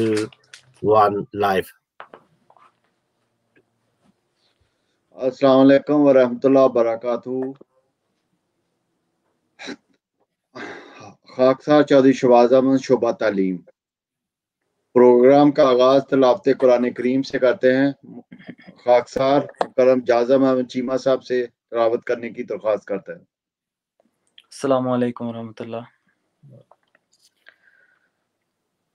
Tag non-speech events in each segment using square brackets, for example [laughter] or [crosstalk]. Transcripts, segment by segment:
two, programme का आगाज तलावत कुरान करीम से करते हैं खाकसार करम जाजम अहमद चीमा साहब से तलावत करने की दरख्वास्त करते हैं वरहमल्ला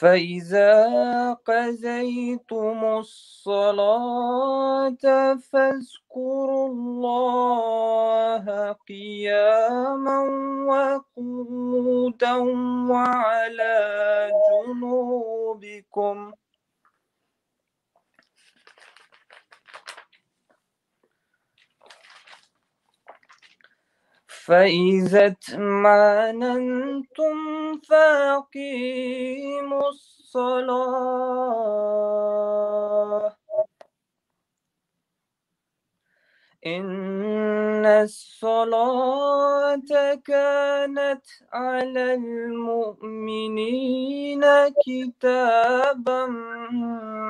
فإذا قزيتم الصلاة فاذكروا الله قياما وقودا وعلى جنوبكم فإذا اتمننتم فأقيموا الصلاة إن الصلاة كانت على المؤمنين كتابا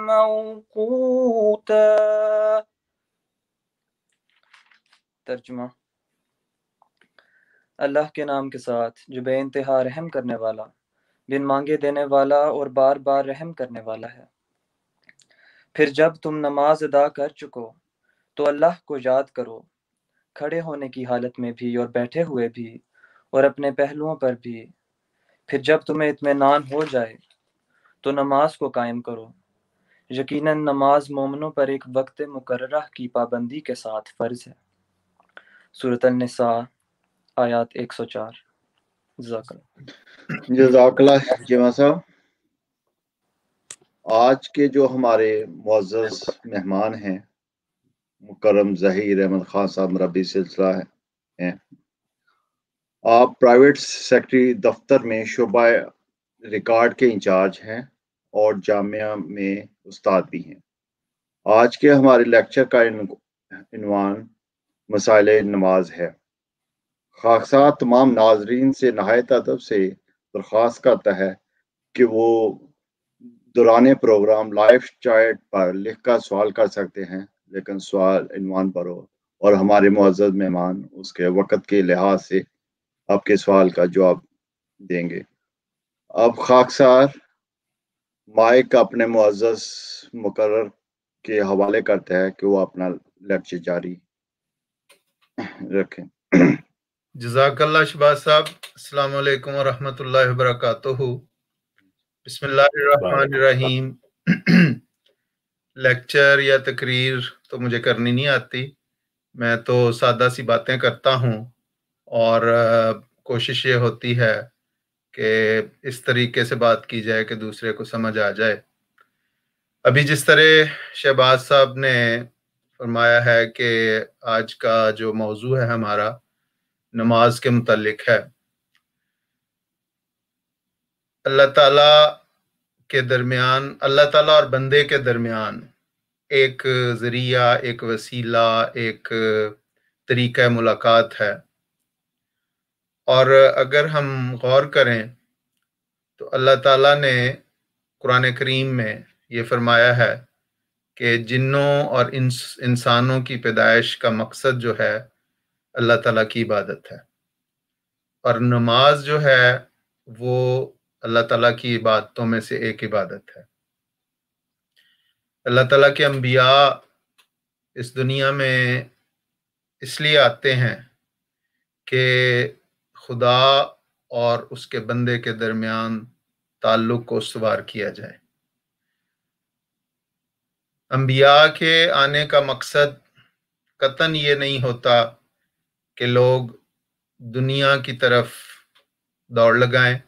موقوتا ترجمه अल्लाह के नाम के साथ जो बे इंतहा रहम करने वाला बिन मांगे देने वाला और बार बार रहम करने वाला है फिर जब तुम नमाज अदा कर चुको तो अल्लाह को याद करो खड़े होने की हालत में भी और बैठे हुए भी और अपने पहलुओं पर भी फिर जब तुम्हें इतमान हो जाए तो नमाज को कायम करो यकीनन नमाज मोमनों पर एक वक्त मुकर्रह की पाबंदी के साथ फ़र्ज़ है सूरत निसा आयात 104 जजाकल्ला जजाकला जमा साहब आज के जो हमारे मज्ज़ मेहमान हैं मुकरम जहीर अहमद ख़ान साहब मरबी सिलसिला है, हैं आप प्राइवेट सेक्रेटरी दफ्तर में शोबा रिकॉर्ड के इंचार्ज हैं और जामिया में उस्ताद भी हैं आज के हमारे लेक्चर का इन्वान मसाइल नमाज है खासा तमाम नाजरीन से नहायत अदब से दरख्वास्त करता है कि वो दौरान प्रोग्राम लाइफ चैट पर लिख कर सवाल कर सकते हैं लेकिन सवाल इनवान पर हो और हमारे मुआज़ मेहमान उसके वक़्त के लिहाज से आपके सवाल का जवाब देंगे अब खाकसार माइक अपने मुआज़ मुकर के हवाले करते हैं कि वो अपना लेक्चर जारी रखें जजाकल्ला शबाज साहब अस्सलाम वालेकुम व रहमतुल्लाहि व बिस्मिल्लाहिर्रहमानिर्रहीम लेक्चर या तकरीर तो मुझे करनी नहीं आती मैं तो सादा सी बातें करता हूँ और कोशिश ये होती है कि इस तरीके से बात की जाए कि दूसरे को समझ आ जाए अभी जिस तरह शहबाज साहब ने फरमाया है कि आज का जो मौजू है हमारा नमाज के मुतालिक है अल्लाह ताला के दरमियान अल्लाह ताला और बंदे के दरमियान एक ज़रिया एक वसीला एक तरीका मुलाकात है और अगर हम गौर करें तो अल्लाह ताला ने कुरान करीम में ये फरमाया है कि जिन्नों और इंस इंसानों की पैदाइश का मकसद जो है अल्लाह ताला की इबादत है और नमाज जो है वो अल्लाह ताला की इबादतों में से एक इबादत है अल्लाह ताला के अम्बिया इस दुनिया में इसलिए आते हैं कि खुदा और उसके बंदे के दरमियान ताल्लुक को सवार किया जाए अम्बिया के आने का मकसद कतन ये नहीं होता कि लोग दुनिया की तरफ दौड़ लगाएं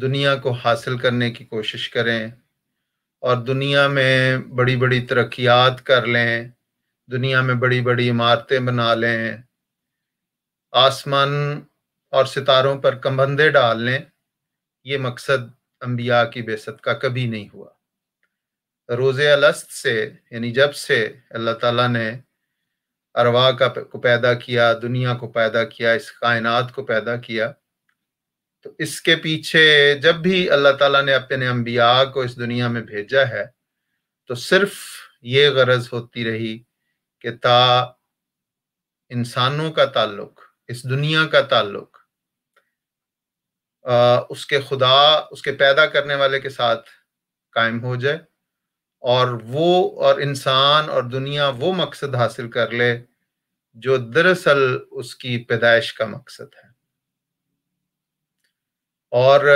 दुनिया को हासिल करने की कोशिश करें और दुनिया में बड़ी बड़ी तरक्यात कर लें दुनिया में बड़ी बड़ी इमारतें बना लें आसमान और सितारों पर कंबंदे डाल लें ये मकसद अम्बिया की बेसत का कभी नहीं हुआ रोज़ अलस्त से यानी जब से अल्लाह ताला ने अरवा का को पैदा किया दुनिया को पैदा किया इस कायनात को पैदा किया तो इसके पीछे जब भी अल्लाह ताला ने अपने अम्बिया को इस दुनिया में भेजा है तो सिर्फ ये गरज होती रही कि ता इंसानों का ताल्लुक इस दुनिया का ताल्लुक उसके खुदा उसके पैदा करने वाले के साथ कायम हो जाए और वो और इंसान और दुनिया वो मकसद हासिल कर ले जो दरअसल उसकी पैदाइश का मकसद है और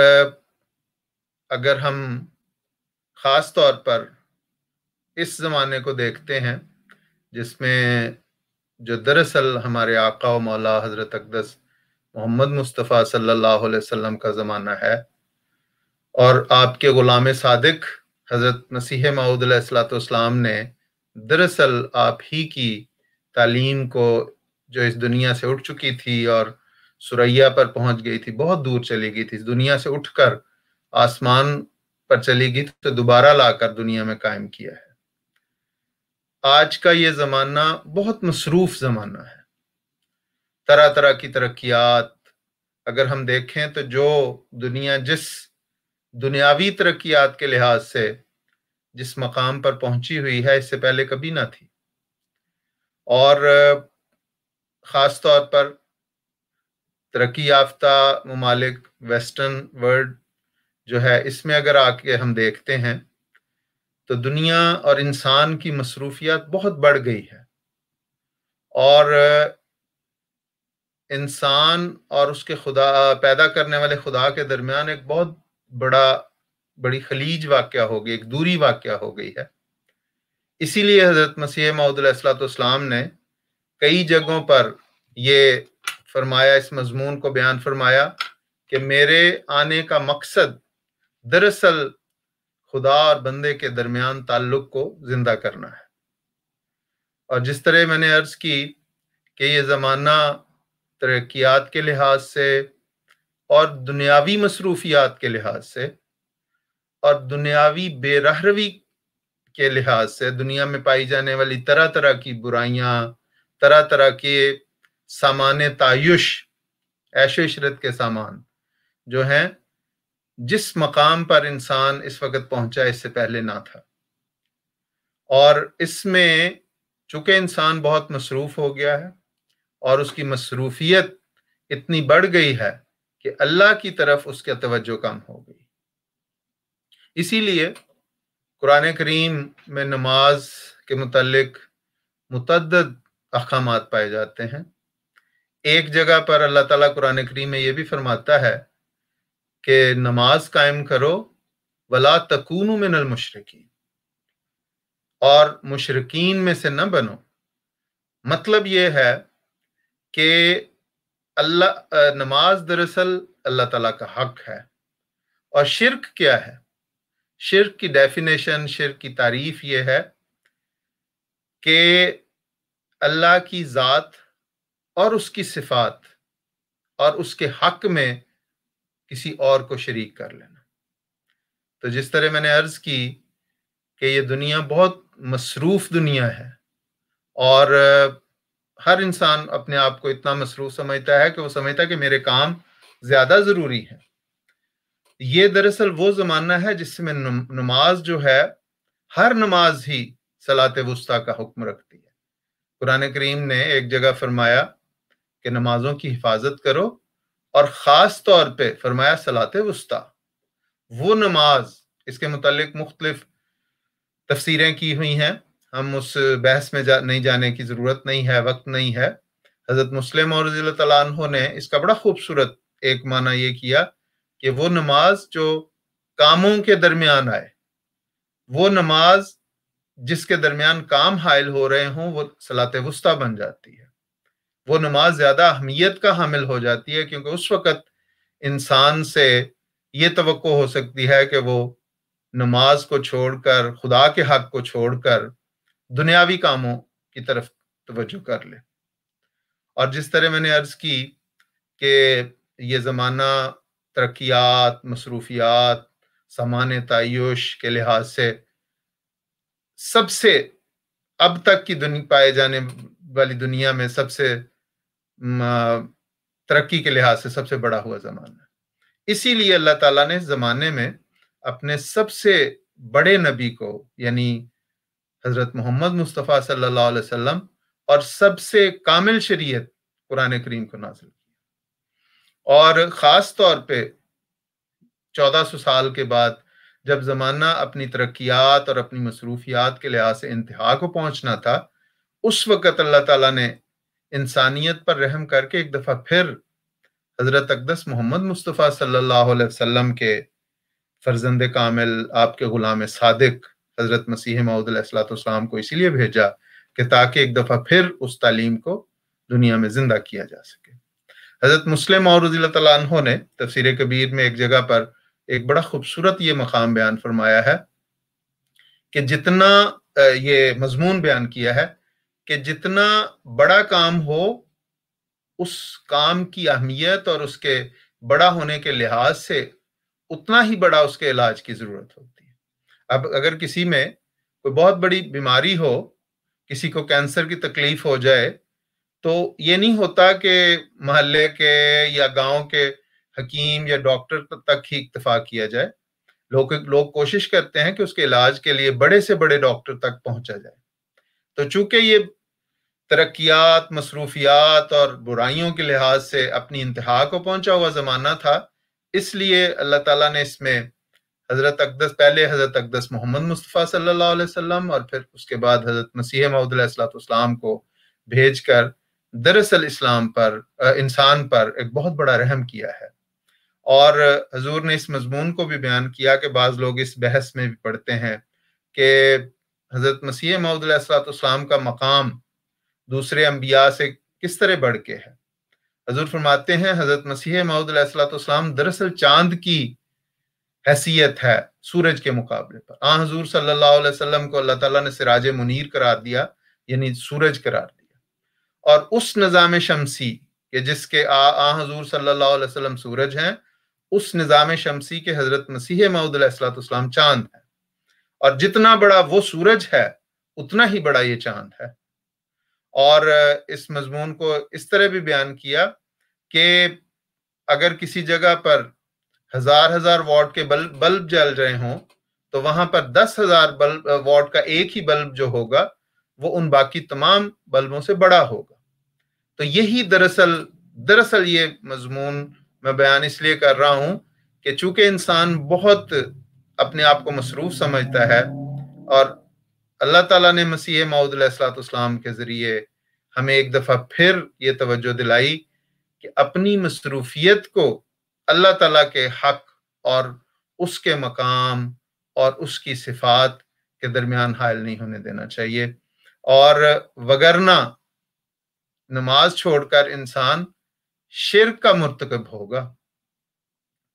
अगर हम ख़ास तौर पर इस ज़माने को देखते हैं जिसमें जो दरअसल हमारे आका व मौला हज़रत अकदस मोहम्मद मुस्तफ़ा सल्लल्लाहु अलैहि वसल्लम का ज़माना है और आपके ग़ुलाम सादिक हज़रत मसीह माउदलाम ने दरअसल आप ही की तालीम को जो इस दुनिया से उठ चुकी थी और सुरैया पर पहुंच गई थी बहुत दूर चली गई थी इस दुनिया से उठकर आसमान पर चली गई तो दोबारा लाकर दुनिया में कायम किया है आज का ये ज़माना बहुत मसरूफ ज़माना है तरह तरह की तरक्यात अगर हम देखें तो जो दुनिया जिस दुनियावी तरक्यात के लिहाज से जिस मकाम पर पहुंची हुई है इससे पहले कभी ना थी और ख़ास तौर पर तरक्की याफ्ता ममालिक वेस्टर्न वर्ल्ड जो है इसमें अगर आके हम देखते हैं तो दुनिया और इंसान की मसरूफियात बहुत बढ़ गई है और इंसान और उसके खुदा पैदा करने वाले खुदा के दरमियान एक बहुत बड़ा बड़ी खलीज वाक्य हो गई एक दूरी वाक्य हो गई है इसीलिए हज़रत मसीह मौदलाम ने कई जगहों पर ये फरमाया इस मजमून को बयान फरमाया कि मेरे आने का मकसद दरअसल खुदा और बंदे के दरमियान ताल्लुक को जिंदा करना है और जिस तरह मैंने अर्ज की कि ये ज़माना तरक्यात के लिहाज से और दुनियावी मसरूफियात के लिहाज से और दुनियावी बेरहरवी के लिहाज से दुनिया में पाई जाने वाली तरह तरह की बुराइयां तरह तरह के सामान तायुश ऐशरत इशरत के सामान जो हैं जिस मकाम पर इंसान इस वक्त पहुंचा इससे पहले ना था और इसमें चूंकि इंसान बहुत मसरूफ हो गया है और उसकी मसरूफियत इतनी बढ़ गई है कि अल्लाह की तरफ उसके तवज्जो कम हो गई इसीलिए कुरान करीम में नमाज के मतलब मुतद अहकाम पाए जाते हैं एक जगह पर अल्लाह ताला कुरान करीम में यह भी फरमाता है कि नमाज कायम करो वला तकून नल मुशरकिन और मुशरकिन में से न बनो मतलब यह है कि अल्लाह नमाज दरअसल अल्लाह ताला का हक है और शिरक क्या है शिरक की डेफिनेशन शिरक की तारीफ ये है कि अल्लाह की ज़ात और उसकी सिफात और उसके हक में किसी और को शरीक कर लेना तो जिस तरह मैंने अर्ज़ की कि ये दुनिया बहुत मसरूफ़ दुनिया है और हर इंसान अपने आप को इतना मसरूफ समझता है कि वो समझता है कि मेरे काम ज्यादा जरूरी है ये दरअसल वो जमाना है जिसमें नमाज जो है हर नमाज ही सलात वस्ता का हुक्म रखती है कुरान करीम ने एक जगह फरमाया कि नमाजों की हिफाजत करो और ख़ास तौर पे फरमाया सलात वस्ता वो नमाज इसके मुतालिक मुख्तलिफ तफसीरें की हुई हैं हम उस बहस में जा, नहीं जाने की जरूरत नहीं है वक्त नहीं है हजरत मुस्लिम और ने इसका बड़ा खूबसूरत एक माना ये किया कि वो नमाज जो कामों के दरमियान आए वो नमाज जिसके दरमियान काम हायल हो रहे हों वो सलात वस्ता बन जाती है वो नमाज ज़्यादा अहमियत का हामिल हो जाती है क्योंकि उस वक़्त इंसान से ये तो हो सकती है कि वो नमाज को छोड़कर खुदा के हक को छोड़कर दुनियावी कामों की तरफ तवज्जो कर ले और जिस तरह मैंने अर्ज की कि ये ज़माना तरक्यात मसरूफियात सामान तयश के लिहाज से सबसे अब तक की दुनिया पाए जाने वाली दुनिया में सबसे तरक्की के लिहाज से सबसे बड़ा हुआ ज़माना इसीलिए अल्लाह ताला ने ज़माने में अपने सबसे बड़े नबी को यानी हज़रत मोहम्मद मुस्तफ़ा सल्लल्लाहु अलैहि वसल्लम और सबसे कामिल शरीयत कुरान करीम को नाजिल किया और ख़ास तौर पे 1400 साल के बाद जब ज़माना अपनी तरक्यात और अपनी मसरूफियात के लिहाज से इंतहा को पहुंचना था उस वक़्त अल्लाह ताला ने इंसानियत पर रहम करके एक दफ़ा फिर हज़रत अकदस मोहम्मद मुस्तफ़ा सल्लल्लाहु अलैहि वसल्लम के फर्जंद कामिल आपके ग़ुलाम सादिक़ हजरत मसीह मऊदलाम को इसीलिए भेजा कि ताकि एक दफ़ा फिर उस तालीम को दुनिया में जिंदा किया जा सके हजरत मुस्लिम और रजील्हो ने तफसर कबीर में एक जगह पर एक बड़ा खूबसूरत ये मकाम बयान फरमाया है कि जितना ये मजमून बयान किया है कि जितना बड़ा काम हो उस काम की अहमियत और उसके बड़ा होने के लिहाज से उतना ही बड़ा उसके इलाज की जरूरत होती अब अगर किसी में कोई बहुत बड़ी बीमारी हो किसी को कैंसर की तकलीफ हो जाए तो ये नहीं होता कि मोहल्ले के या गांव के हकीम या डॉक्टर तक ही इतफा किया जाए लोग लोग कोशिश करते हैं कि उसके इलाज के लिए बड़े से बड़े डॉक्टर तक पहुंचा जाए तो चूंकि ये तरक्यात मसरूफियात और बुराइयों के लिहाज से अपनी इंतहा को पहुंचा हुआ ज़माना था इसलिए अल्लाह ताला ने इसमें हज़रत अकदस पहले हज़रत अकदस मोहम्मद मुस्तफ़ा सल्लल्लाहु अलैहि वसल्लम और फिर उसके बाद हज़रत मसीह महदलाम को भेज कर दरअसल इस्लाम पर इंसान पर एक बहुत बड़ा रहम किया है और हजूर ने इस मजमून को भी बयान किया कि बाज़ लोग इस बहस में भी पढ़ते हैं कि हज़रत मसीह महदलाम का मकाम दूसरे अम्बिया से किस तरह बढ़ के है हजूर फरमाते हैं हज़रत मसीह महदलाम दरअसल चांद की हैसियत है सूरज के मुकाबले पर आ हाँ, हजूर सल्लल्लाहु अलैहि वसल्लम को अल्लाह ताला ने सिराज मुनीर करार दिया यानी सूरज करार दिया और उस निज़ाम शमसी के जिसके आ, आ हजूर सल्लल्लाहु अलैहि वसल्लम सूरज हैं उस निज़ाम शमसी के हज़रत मसीह महूदलाम चांद है और जितना बड़ा वो सूरज है उतना ही बड़ा ये चांद है और इस मजमून को इस तरह भी बयान किया कि अगर किसी जगह पर हजार हजार वॉट के बल्ब बल्ब जल रहे हों तो वहां पर दस हजार बल्ब वॉट का एक ही बल्ब जो होगा वो उन बाकी तमाम बल्बों से बड़ा होगा तो यही दरअसल दरअसल ये मजमून मैं बयान इसलिए कर रहा हूं कि चूंकि इंसान बहुत अपने आप को मसरूफ समझता है और अल्लाह ताला ने मसीह मऊदलाम के ज़रिए हमें एक दफ़ा फिर ये तवज्जो दिलाई कि अपनी मसरूफियत को अल्लाह तला के हक और उसके मकाम और उसकी सिफात के दरमियान हायल नहीं होने देना चाहिए और वगरना नमाज छोड़कर इंसान शिर का मरतकब होगा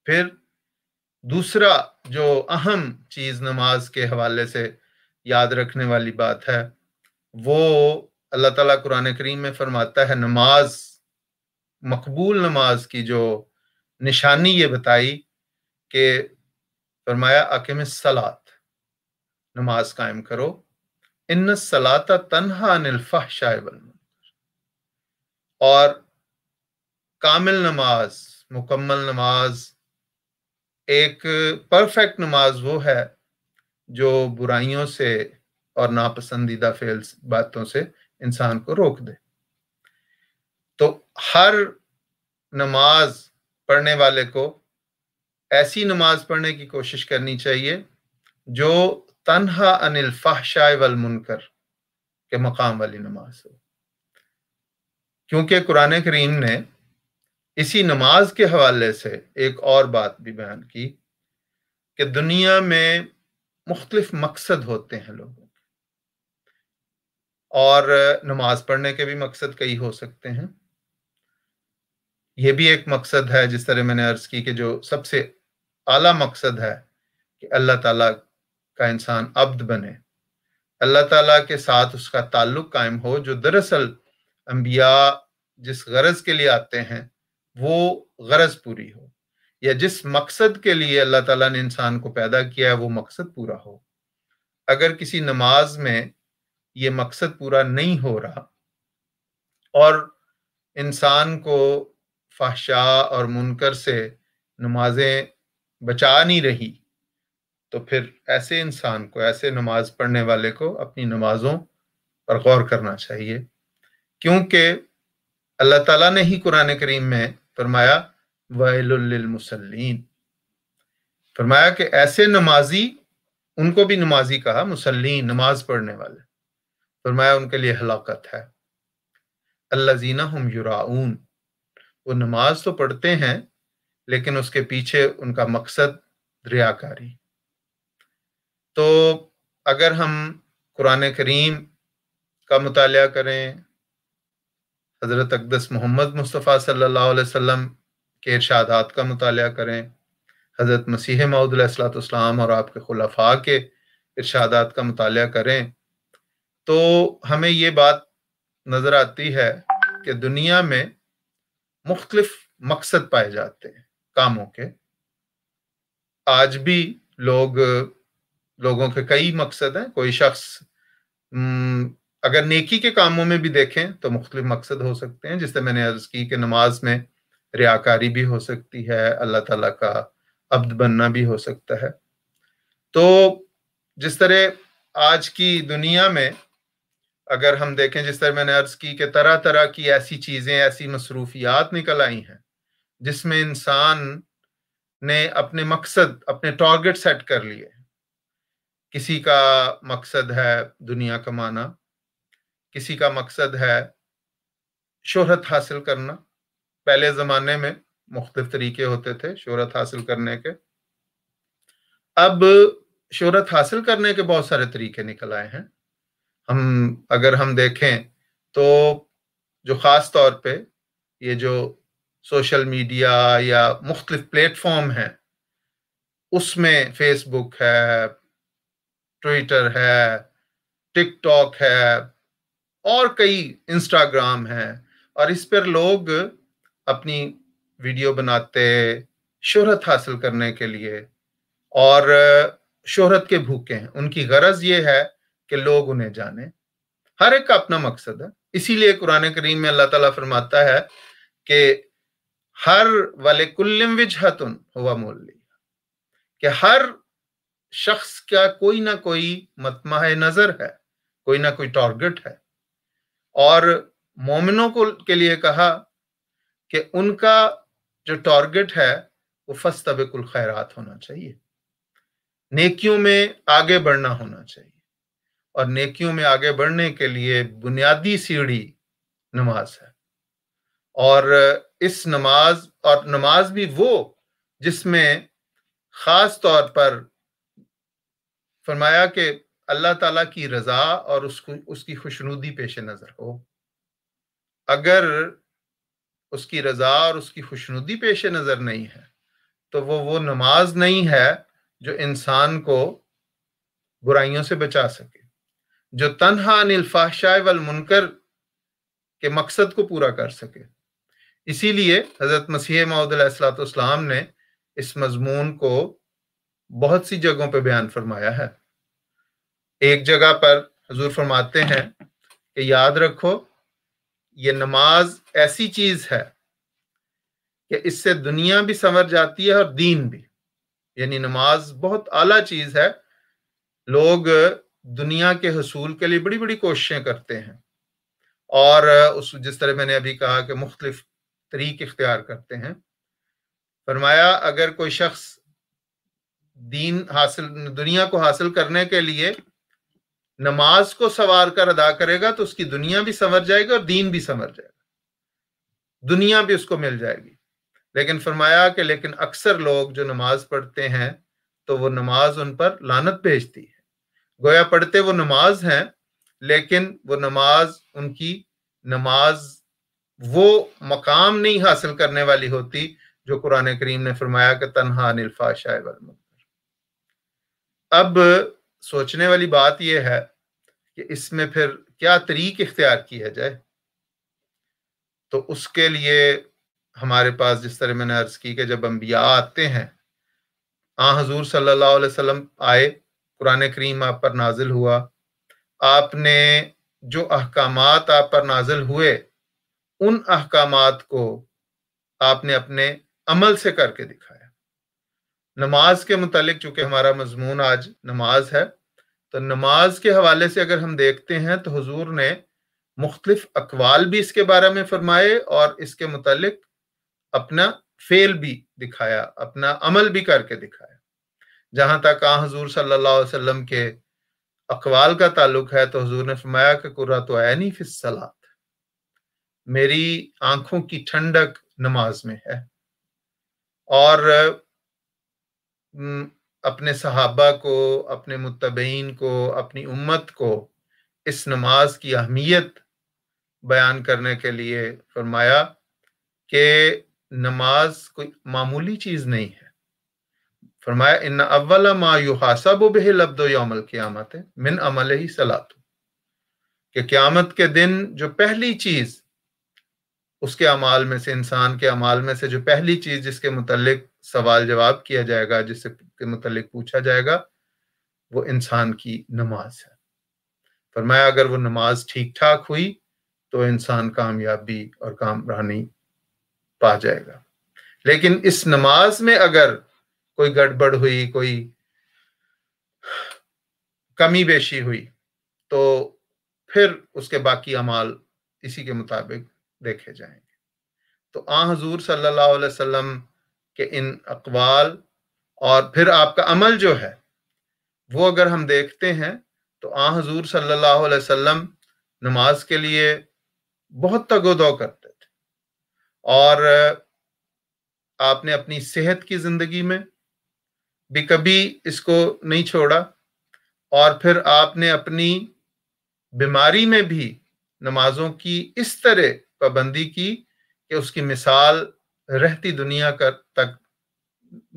फिर दूसरा जो अहम चीज नमाज के हवाले से याद रखने वाली बात है वो अल्लाह ताला कुरान करीम में फरमाता है नमाज मकबूल नमाज की जो निशानी ये बताई कि फरमाया में सलात नमाज कायम करो इन सलाता तनहा अनिलफा शाहबल और कामिल नमाज मुकम्मल नमाज एक परफेक्ट नमाज वो है जो बुराइयों से और नापसंदीदा फेल बातों से इंसान को रोक दे तो हर नमाज पढ़ने वाले को ऐसी नमाज पढ़ने की कोशिश करनी चाहिए जो तनहा अनिल फाहशाय वल मुनकर के मकाम वाली नमाज हो क्योंकि कुरान करीम ने इसी नमाज के हवाले से एक और बात भी बयान की कि दुनिया में मुख्तलिफ मकसद होते हैं लोगों के और नमाज पढ़ने के भी मकसद कई हो सकते हैं ये भी एक मकसद है जिस तरह मैंने अर्ज की कि जो सबसे आला मकसद है कि अल्लाह ताला का इंसान अब्द बने अल्लाह ताला के साथ उसका ताल्लुक कायम हो जो दरअसल अम्बिया जिस गरज के लिए आते हैं वो गरज पूरी हो या जिस मकसद के लिए अल्लाह ताला ने इंसान को पैदा किया है वो मकसद पूरा हो अगर किसी नमाज में ये मकसद पूरा नहीं हो रहा और इंसान को फाशा और मुनकर से नमाजें बचा नहीं रही तो फिर ऐसे इंसान को ऐसे नमाज पढ़ने वाले को अपनी नमाजों पर गौर करना चाहिए क्योंकि अल्लाह ताला ने ही कुरान करीम में फरमाया वहलमसलिन फरमाया कि ऐसे नमाजी उनको भी नमाजी कहा मुसलिन नमाज पढ़ने वाले फरमाया उनके लिए हलाकत है अल्लाजीना हम युराउन वो नमाज तो पढ़ते हैं लेकिन उसके पीछे उनका मकसद रियाकारी तो अगर हम कुरान करीम का मुताल करें हज़रत अकदस मोहम्मद मुस्तफ़ा सल्लल्लाहु अलैहि वसल्लम के इरशादात का मुताल करें हज़रत मसीह मऊदलाम और आपके खुलफा के इरशादात का मुताल करें तो हमें ये बात नज़र आती है कि दुनिया में मुख्तलिफ मकसद पाए जाते हैं कामों के आज भी लोग लोगों के कई मकसद हैं कोई शख्स अगर नेकी के कामों में भी देखें तो मुख्तलिफ मकसद हो सकते हैं जिससे मैंने अर्ज की कि नमाज में रियाकारी भी हो सकती है अल्लाह ताला का अब्द बनना भी हो सकता है तो जिस तरह आज की दुनिया में अगर हम देखें जिस तरह मैंने अर्ज की कि तरह तरह की ऐसी चीज़ें ऐसी मसरूफियात निकल आई हैं जिसमें इंसान ने अपने मकसद अपने टारगेट सेट कर लिए किसी का मकसद है दुनिया कमाना किसी का मकसद है शोहरत हासिल करना पहले ज़माने में मुख्तफ तरीके होते थे शोहरत हासिल करने के अब शोहरत हासिल करने के बहुत सारे तरीके निकल आए हैं हम अगर हम देखें तो जो ख़ास तौर पे ये जो सोशल मीडिया या मुख्तलिफ प्लेटफॉर्म है उसमें फेसबुक है ट्विटर है टिकटॉक है और कई इंस्टाग्राम है और इस पर लोग अपनी वीडियो बनाते शोहरत हासिल करने के लिए और शोहरत के भूखे हैं उनकी गरज ये है कि लोग उन्हें जाने हर एक का अपना मकसद है इसीलिए कुरान करीम में अल्लाह ताला फरमाता है कि हर वाले कुल्लिम विजहतुन हुआ मोल्ली कि हर शख्स का कोई ना कोई मतमाह नजर है कोई ना कोई टारगेट है और मोमिनों को के लिए कहा कि उनका जो टारगेट है वो फस्तबिकुल खैरात होना चाहिए नेकियों में आगे बढ़ना होना चाहिए और नेकियों में आगे बढ़ने के लिए बुनियादी सीढ़ी नमाज है और इस नमाज और नमाज भी वो जिसमें खास तौर पर फरमाया कि अल्लाह ताला की रजा और उसको उसकी खुशनुदी पेश नज़र हो अगर उसकी रजा और उसकी खुशनुदी पेश नज़र नहीं है तो वो वो नमाज नहीं है जो इंसान को बुराइयों से बचा सके जो तनहा अनिल फाशाह वल मुनकर के मकसद को पूरा कर सके इसीलिए हजरत मसीह मौदलाम ने इस मजमून को बहुत सी जगहों पर बयान फरमाया है एक जगह पर हजूर फरमाते हैं कि याद रखो ये नमाज ऐसी चीज है कि इससे दुनिया भी संवर जाती है और दीन भी यानी नमाज बहुत आला चीज है लोग दुनिया के हसूल के लिए बड़ी बड़ी कोशिशें करते हैं और उस जिस तरह मैंने अभी कहा कि मुख्तलिफ तरीक इख्तियार करते हैं फरमाया अगर कोई शख्स दीन हासिल दुनिया को हासिल करने के लिए नमाज को सवार कर अदा करेगा तो उसकी दुनिया भी संवर जाएगी और दीन भी संवर जाएगा दुनिया भी उसको मिल जाएगी लेकिन फरमाया कि लेकिन अक्सर लोग जो नमाज पढ़ते हैं तो वो नमाज उन पर लानत भेजती है गोया पढ़ते वो नमाज हैं लेकिन वो नमाज उनकी नमाज वो मकाम नहीं हासिल करने वाली होती जो कुरान करीम ने फरमाया कि तनहा अनिलफा शाहर अब सोचने वाली बात यह है कि इसमें फिर क्या तरीक इख्तियार किया जाए तो उसके लिए हमारे पास जिस तरह मैंने अर्ज की कि जब अम्बिया आते हैं आ हजूर सल्लल्लाहु अलैहि वसल्लम आए कुरान करीम आप पर नाजिल हुआ आपने जो अहकाम आप पर नाजिल हुए उन अहकाम को आपने अपने अमल से करके दिखाया नमाज के मुतालिक चूंकि हमारा मजमून आज नमाज है तो नमाज के हवाले से अगर हम देखते हैं तो हजूर ने मुख्तलिफ अकवाल भी इसके बारे में फरमाए और इसके मुतालिक अपना फेल भी दिखाया अपना अमल भी करके दिखाया जहां तक आ हजूर सल्लाम के अकवाल का ताल्लुक है तो हजूर ने फरमाया कि कुर्रा तो है नहीं सलाद मेरी आंखों की ठंडक नमाज में है और अपने सहाबा को अपने मुतबीन को अपनी उम्मत को इस नमाज की अहमियत बयान करने के लिए फरमाया कि नमाज कोई मामूली चीज़ नहीं है फरमाया इन अव्वल मा युहासब बिह लब्दो मिन अमल ही सलात कि के दिन जो पहली चीज़ उसके अमाल में से इंसान के अमाल में से जो पहली चीज़ जिसके मुतलक सवाल जवाब किया जाएगा जिससे के पूछा जाएगा वो इंसान की नमाज है फरमाया अगर वो नमाज ठीक ठाक हुई तो इंसान कामयाबी और कामरानी पा जाएगा लेकिन इस नमाज में अगर कोई गड़बड़ हुई कोई कमी बेशी हुई तो फिर उसके बाकी अमाल इसी के मुताबिक देखे जाएंगे तो आ हजूर सल्लल्लाहु अलैहि वसल्लम के इन अकवाल और फिर आपका अमल जो है वो अगर हम देखते हैं तो आ हजूर सल्लल्लाहु अलैहि वसल्लम नमाज के लिए बहुत तगोदो करते थे और आपने अपनी सेहत की जिंदगी में भी कभी इसको नहीं छोड़ा और फिर आपने अपनी बीमारी में भी नमाजों की इस तरह पाबंदी की कि उसकी मिसाल रहती दुनिया कर तक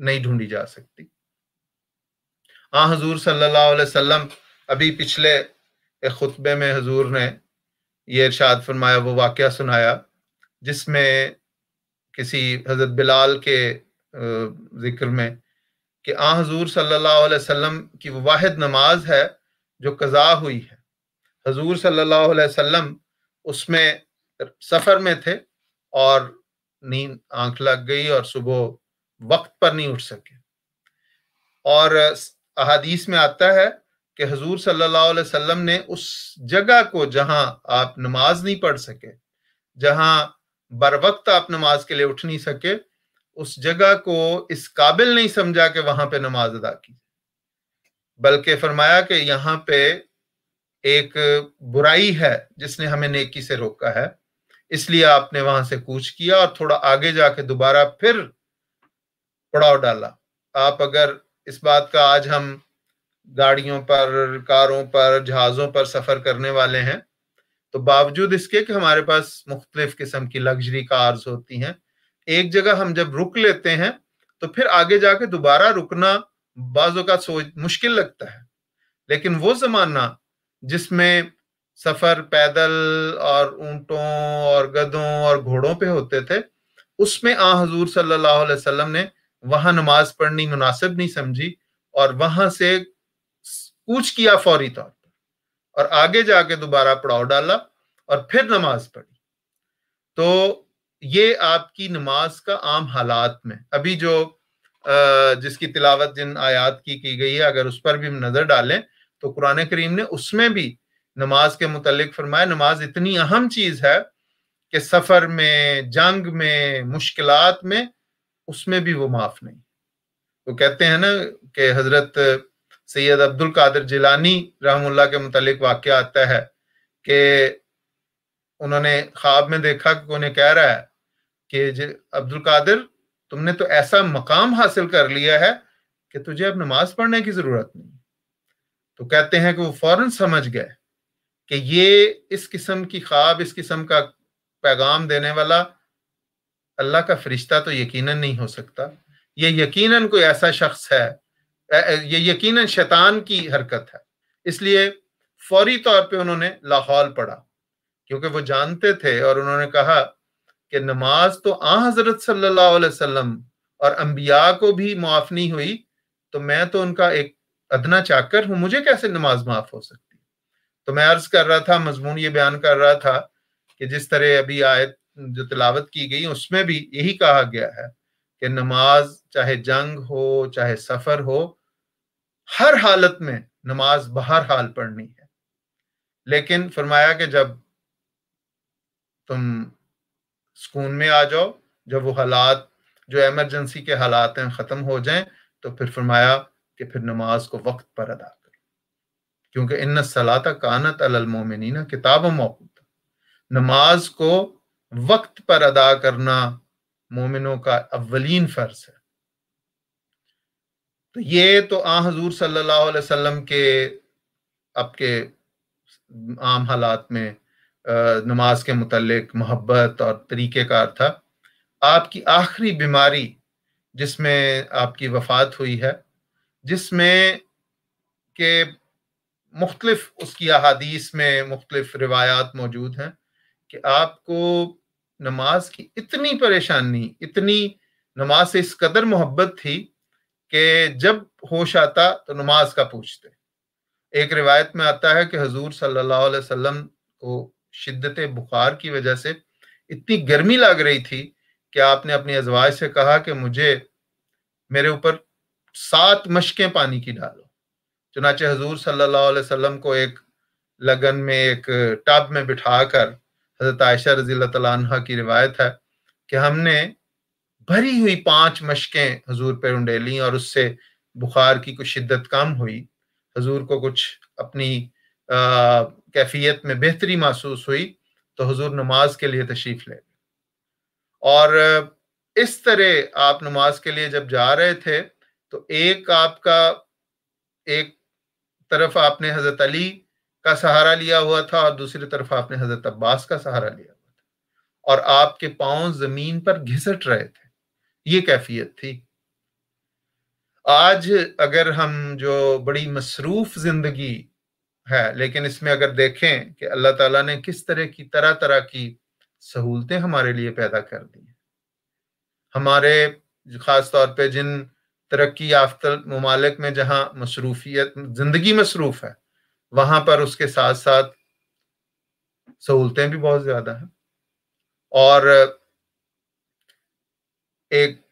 नहीं ढूंढी जा सकती आ हाँ, हजूर सल्लल्लाहु अलैहि वसल्लम अभी पिछले एक खुतबे में हजूर ने ये इरशाद फरमाया वो वाक्य सुनाया जिसमें किसी हजरत बिलाल के जिक्र में कि आ हजूर सल्लल्लाहु अलैहि वसल्लम की वाहिद नमाज है जो कज़ा हुई है हजूर सल्लल्लाहु अलैहि वसल्लम उसमें सफ़र में थे और नींद आंख लग गई और सुबह वक्त पर नहीं उठ सके और अहादीस में आता है कि हजूर सल्लल्लाहु अलैहि वसल्लम ने उस जगह को जहां आप नमाज नहीं पढ़ सके जहां बर वक्त आप नमाज के लिए उठ नहीं सके उस जगह को इस काबिल नहीं समझा कि वहां पे नमाज अदा की बल्कि फरमाया कि यहाँ पे एक बुराई है जिसने हमें नेकी से रोका है इसलिए आपने वहां से कूच किया और थोड़ा आगे जाके दोबारा फिर पड़ाव डाला आप अगर इस बात का आज हम गाड़ियों पर कारों पर जहाज़ों पर सफ़र करने वाले हैं तो बावजूद इसके कि हमारे पास मुख्तलिफ किस्म की लग्जरी कार्स होती हैं एक जगह हम जब रुक लेते हैं तो फिर आगे जाके दोबारा रुकना बाजों का सोच मुश्किल लगता है लेकिन वो जमाना जिसमें सफर पैदल और ऊंटों और गधों और घोड़ों पे होते थे उसमें आ हजूर सल्लल्लाहु अलैहि वसल्लम ने वहां नमाज पढ़नी मुनासिब नहीं समझी और वहां से कूच किया फौरी तौर पर और आगे जाके दोबारा पड़ाव डाला और फिर नमाज पढ़ी तो ये आपकी नमाज का आम हालात में अभी जो जिसकी तिलावत जिन आयात की की गई है अगर उस पर भी हम नज़र डालें तो कुरान करीम ने उसमें भी नमाज के मुतालिक फरमाया नमाज इतनी अहम चीज़ है कि सफ़र में जंग में मुश्किल में उसमें भी वो माफ़ नहीं तो कहते हैं ना कि हज़रत सैयद अब्दुल कादिर जिलानी रहमुल्ला के मुतालिक वाक्य आता है कि उन्होंने ख्वाब में देखा कि उन्हें कह रहा है कि अब्दुल कादिर तुमने तो ऐसा मकाम हासिल कर लिया है कि तुझे अब नमाज पढ़ने की जरूरत नहीं तो कहते हैं कि वो फौरन समझ गए कि ये इस किस्म की ख्वाब इस किस्म का पैगाम देने वाला अल्लाह का फरिश्ता तो यकीनन नहीं हो सकता ये यकीनन कोई ऐसा शख्स है ये यकीनन शैतान की हरकत है इसलिए फौरी तौर पे उन्होंने लाहौल पढ़ा क्योंकि वो जानते थे और उन्होंने कहा कि नमाज तो आ हजरत सल्लाम और अम्बिया को भी माफ नहीं हुई तो मैं तो उनका एक अदना चाकर हूं मुझे कैसे नमाज माफ हो सकती तो मैं अर्ज कर रहा था मजमून ये बयान कर रहा था कि जिस तरह अभी आयत जो तिलावत की गई उसमें भी यही कहा गया है कि नमाज चाहे जंग हो चाहे सफर हो हर हालत में नमाज बहर हाल पढ़नी है लेकिन फरमाया कि जब तुम सुकून में आ जाओ जब वो हालात जो एमरजेंसी के हालात हैं ख़त्म हो जाएं तो फिर फरमाया कि फिर नमाज को वक्त पर अदा करो क्योंकि इन सलाता कानत अलमोमिन किताब मौकूद नमाज को वक्त पर अदा करना मोमिनों का अवलिन फ़र्ज है तो ये तो आ हजूर सल्लल्लाहु अलैहि वसल्लम के आपके आम हालात में नमाज के मतलब मोहब्बत और तरीक़ेकार था आपकी आखिरी बीमारी जिसमें आपकी वफात हुई है जिसमें के मुख्तलिफ उसकी अहादीस में मुख्तलिफ रिवायात मौजूद हैं कि आपको नमाज की इतनी परेशानी इतनी नमाज से इस कदर मोहब्बत थी कि जब होश आता तो नमाज का पूछते एक रिवायत में आता है कि हजूर सल्लल्लाहु अलैहि वसल्लम को शिद्दत बुखार की वजह से इतनी गर्मी लग रही थी कि आपने अपनी अजवाज से कहा कि मुझे मेरे ऊपर सात मशकें पानी की डालो चुनाचे हजूर सल्लल्लाहु अलैहि वसल्लम को एक लगन में एक टब में बिठा कर हजरत आयशा रजील तला की रिवायत है कि हमने भरी हुई पांच मशकें हजूर पर उंडेली और उससे बुखार की कुछ शिद्दत कम हुई हजूर को कुछ अपनी अः कैफियत में बेहतरी महसूस हुई तो हजूर नमाज के लिए तशरीफ ले और इस तरह आप नमाज के लिए जब जा रहे थे तो एक आपका एक तरफ आपने हजरत अली का सहारा लिया हुआ था और दूसरी तरफ आपने हजरत अब्बास का सहारा लिया हुआ था और आपके पांव जमीन पर घिसट रहे थे ये कैफियत थी आज अगर हम जो बड़ी मसरूफ जिंदगी है लेकिन इसमें अगर देखें कि अल्लाह ताला ने किस तरह की तरह तरह की सहूलतें हमारे लिए पैदा कर दी हैं हमारे ख़ास तौर पे जिन तरक्की याफ्त ममालिक में जहाँ मसरूफियत ज़िंदगी मसरूफ है वहाँ पर उसके साथ साथ सहूलतें भी बहुत ज़्यादा हैं और एक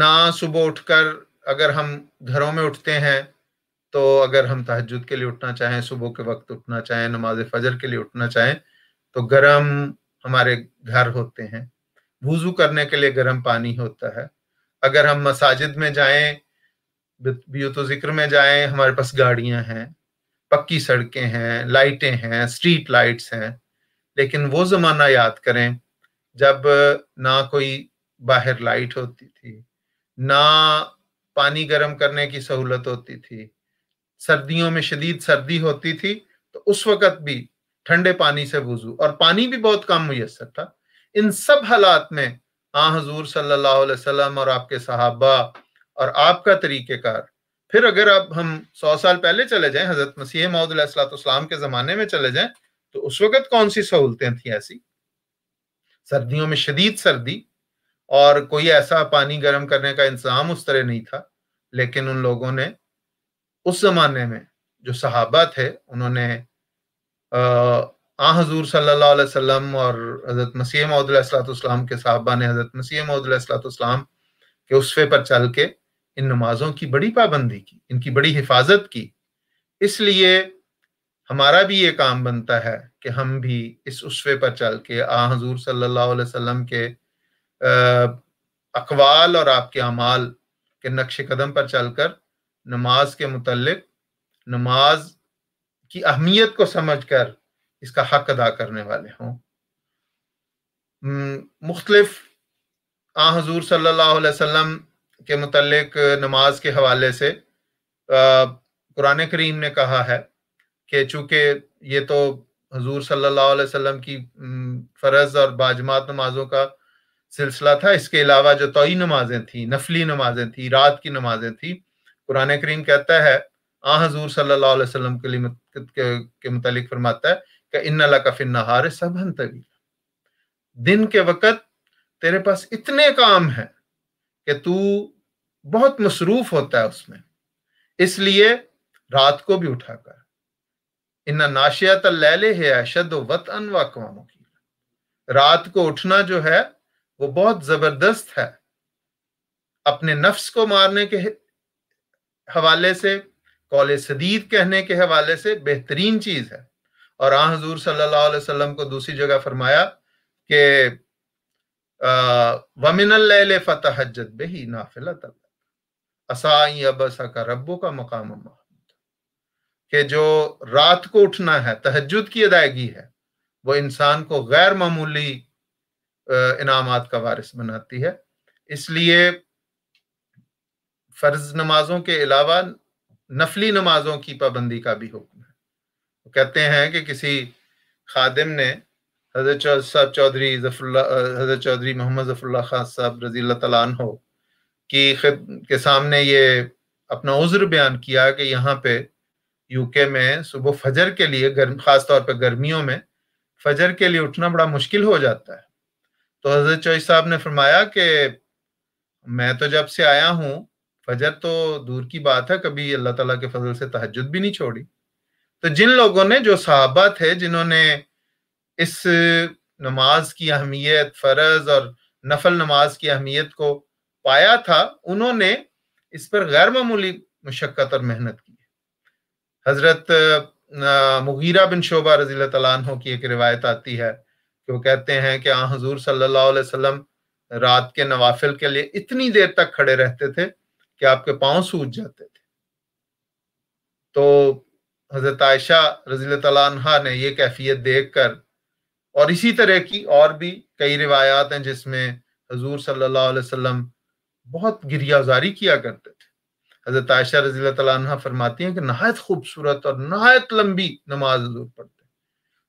ना सुबह उठकर अगर हम घरों में उठते हैं तो अगर हम तहजद के लिए उठना चाहें सुबह के वक्त उठना चाहें नमाज फजर के लिए उठना चाहें तो गर्म हमारे घर होते हैं वजू करने के लिए गर्म पानी होता है अगर हम मसाजिद में जाएं तो जिक्र में जाएं हमारे पास गाड़ियां हैं पक्की सड़कें हैं लाइटें हैं स्ट्रीट लाइट्स हैं लेकिन वो ज़माना याद करें जब ना कोई बाहर लाइट होती थी ना पानी गर्म करने की सहूलत होती थी सर्दियों में शदीद सर्दी होती थी तो उस वक़्त भी ठंडे पानी से वजू और पानी भी बहुत कम मुयसर था इन सब हालात में आ हाँ हजूर सल्लल्लाहु अलैहि वसल्लम और आपके सहाबा और आपका तरीक़ेकार फिर अगर आप हम सौ साल पहले चले जाएं हजरत मसीह महदलाम के ज़माने में चले जाएं तो उस वक़्त कौन सी सहूलतें थी ऐसी सर्दियों में शदीद सर्दी और कोई ऐसा पानी गर्म करने का इंतज़ाम उस तरह नहीं था लेकिन उन लोगों ने उस जमाने में जो सहाबा थे उन्होंने आ हजूर सल्ला और हज़रत मसीह मौदलाम के साहबा ने हज़रत मसीह मौदलाम के उसफे पर चल के इन नमाजों की बड़ी पाबंदी की इनकी बड़ी हिफाजत की इसलिए हमारा भी ये काम बनता है कि हम भी इस उसफे पर चल के आ हजूर सल्लाम के के अकवाल और आपके अमाल के नक्श कदम पर चलकर नमाज के मतलब नमाज की अहमियत को समझकर इसका हक अदा करने वाले हों मुख्तलिफ आ हजूर सल्लल्लाहु अलैहि वसल्लम के मतलब नमाज के हवाले से कुरान करीम ने कहा है कि चूंकि ये तो हजूर सल्लल्लाहु अलैहि वसल्लम की फ़र्ज़ और बाजमात नमाजों का सिलसिला था इसके अलावा जो तोई नमाजें थी नफली नमाजें थी रात की नमाजें थी कुरान करीम कहता है आ हजूर सल्ला वसलम के लिए के, के मुतालिक फरमाता है कि इन अल्लाह का फिर नहार सबहन तवीला दिन के वक़्त तेरे पास इतने काम हैं कि तू बहुत मसरूफ होता है उसमें इसलिए रात को भी उठाकर इन नाशियात लैले है अशद वत अन कवाम की रात को उठना जो है वो बहुत जबरदस्त है अपने नफ्स को मारने के हवाले से कौल सदीद कहने के हवाले से बेहतरीन चीज़ है और आ हजूर सल्लल्लाहु अलैहि वसल्लम को दूसरी जगह फरमाया कि वमिनल फ़तहजत बही नाफिल असाई का रब्बो का मकाम के जो रात को उठना है तहजद की अदायगी है वो इंसान को गैर मामूली इनामत का वारिस बनाती है इसलिए फर्ज नमाजों के अलावा नफली नमाजों की पाबंदी का भी हुक्म है वो कहते हैं कि किसी खादिम ने हजरत साहब चौधरी जफरुल्ला हजरत चौधरी मोहम्मद जफरुल्ला खान साहब रजी तला हो की के सामने ये अपना उज्र बयान किया कि यहाँ पे यूके में सुबह फजर के लिए गर्म तौर पर गर्मियों में फजर के लिए उठना बड़ा मुश्किल हो जाता है तो हजरत चौधरी साहब ने फरमाया कि मैं तो जब से आया हूँ फजर तो दूर की बात है कभी अल्लाह ताला के फजल से तहजद भी नहीं छोड़ी तो जिन लोगों ने जो सहाबा थे जिन्होंने इस नमाज की अहमियत फर्ज और नफल नमाज की अहमियत को पाया था उन्होंने इस पर गैर मामूली मुशक्क़त और मेहनत की हजरत मुगीरा बिन शोबा रजील तु की एक रिवायत आती है कि वो कहते हैं कि आ हजूर सल्लाम रात के नवाफिल के लिए इतनी देर तक खड़े रहते थे कि आपके पांव सूज जाते थे तो हजरत आयशा रजील तला ने ये कैफियत देख कर और इसी तरह की और भी कई रिवायात हैं जिसमें हजूर सल्लल्लाहु अलैहि वसल्लम बहुत गिरियाजारी किया करते थे हजरत आयशा रजील तला फरमाती हैं कि नहायत खूबसूरत और नहायत लंबी नमाज हजूर पढ़ते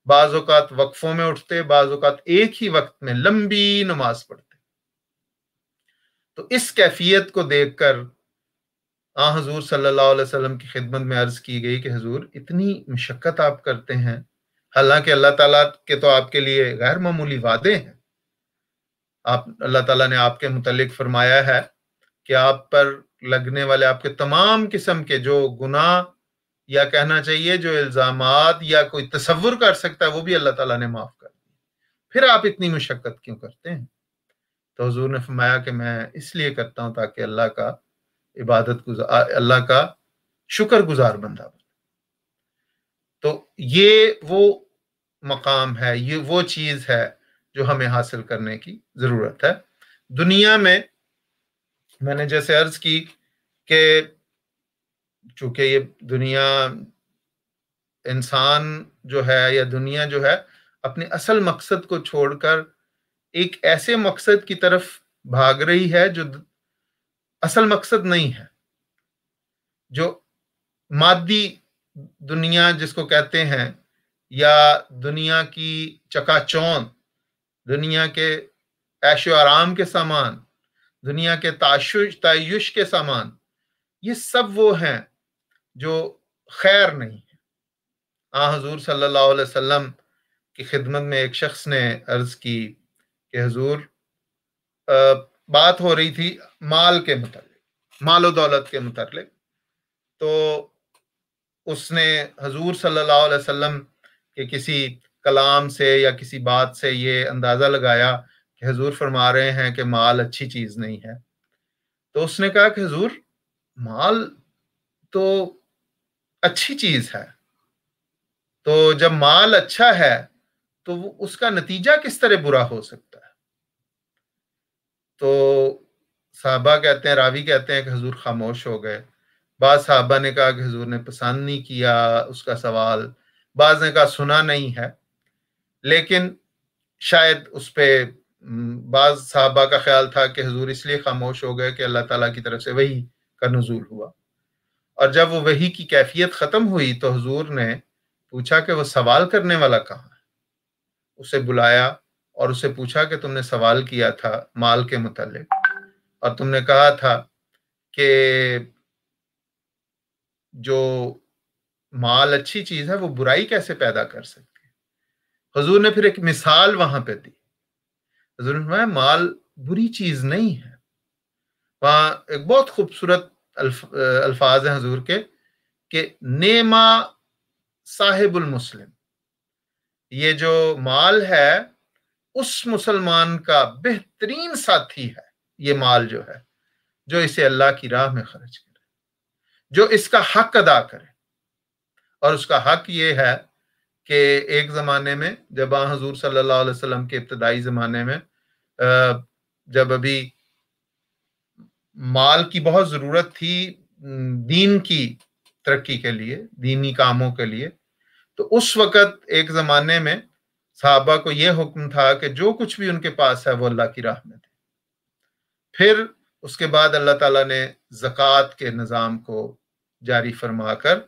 बाज़ात वक्फों में उठते बाज़ात एक ही वक्त में लंबी नमाज पढ़ते तो इस कैफियत को देखकर आ हजूर सल्लाम की खिदमत में अर्ज की गई कि हजूर इतनी मशक्क़त आप करते हैं हालांकि अल्लाह ताला के तो आपके लिए गैर मामूली वादे हैं आप अल्लाह ताला ने आपके मुतलिक फरमाया है कि आप पर लगने वाले आपके तमाम किस्म के जो गुनाह या कहना चाहिए जो इल्ज़ाम या कोई तस्वुर कर सकता है वो भी अल्लाह तला ने माफ़ कर दिया फिर आप इतनी मशक्क़त क्यों करते हैं तो हजूर ने फरमाया कि मैं इसलिए करता हूँ ताकि अल्लाह का इबादत गुजार अल्लाह का शुक्र गुजार बंदा बन तो ये वो मकाम है ये वो चीज़ है जो हमें हासिल करने की ज़रूरत है दुनिया में मैंने जैसे अर्ज की कि चूंकि ये दुनिया इंसान जो है या दुनिया जो है अपने असल मकसद को छोड़कर एक ऐसे मकसद की तरफ भाग रही है जो असल मकसद नहीं है जो मादी दुनिया जिसको कहते हैं या दुनिया की चकाचौन दुनिया के ऐशो आराम के सामान दुनिया के ताशुश तयुश के सामान ये सब वो हैं जो खैर नहीं है आ हजूर सल्लल्लाहु अलैहि वसल्लम की खिदमत में एक शख्स ने अर्ज़ की कि हजूर बात हो रही थी माल के मुतालिक मालो दौलत के मुतालिक तो उसने हजूर सल्लल्लाहु अलैहि वसल्लम के किसी कलाम से या किसी बात से ये अंदाज़ा लगाया कि हजूर फरमा रहे हैं कि माल अच्छी चीज़ नहीं है तो उसने कहा कि हजूर माल तो अच्छी चीज़ है तो जब माल अच्छा है तो उसका नतीजा किस तरह बुरा हो सकता है तो साहबा कहते हैं रावी कहते हैं कि हजूर खामोश हो गए बाद साहबा ने कहा कि हजूर ने पसंद नहीं किया उसका सवाल बाज ने कहा सुना नहीं है लेकिन शायद उस पर बाज साहबा का ख्याल था कि हजूर इसलिए खामोश हो गए कि अल्लाह ताला की तरफ से वही का नजूल हुआ और जब वो वही की कैफियत ख़त्म हुई तो हजूर ने पूछा कि वह सवाल करने वाला कहाँ है उसे बुलाया और उसे पूछा कि तुमने सवाल किया था माल के मुतल और तुमने कहा था कि जो माल अच्छी चीज है वो बुराई कैसे पैदा कर सकती है हजूर ने फिर एक मिसाल वहां पे दी हजूर ने माल बुरी चीज नहीं है वहां एक बहुत खूबसूरत अल्फ, अल्फाज है हजूर के कि नेमा साहेबुल मुस्लिम ये जो माल है उस मुसलमान का बेहतरीन साथी है ये माल जो है जो इसे अल्लाह की राह में खर्च करे जो इसका हक अदा करे और उसका हक ये है कि एक ज़माने में जब आ हजूर सल्लल्लाहु अलैहि वसल्लम के इब्तदाई ज़माने में जब अभी माल की बहुत ज़रूरत थी दीन की तरक्की के लिए दीनी कामों के लिए तो उस वक़्त एक ज़माने में साहबा को यह हुक्म था कि जो कुछ भी उनके पास है वो अल्लाह की राह में फिर उसके बाद अल्लाह ताला ने जक़ात के निज़ाम को जारी फरमाकर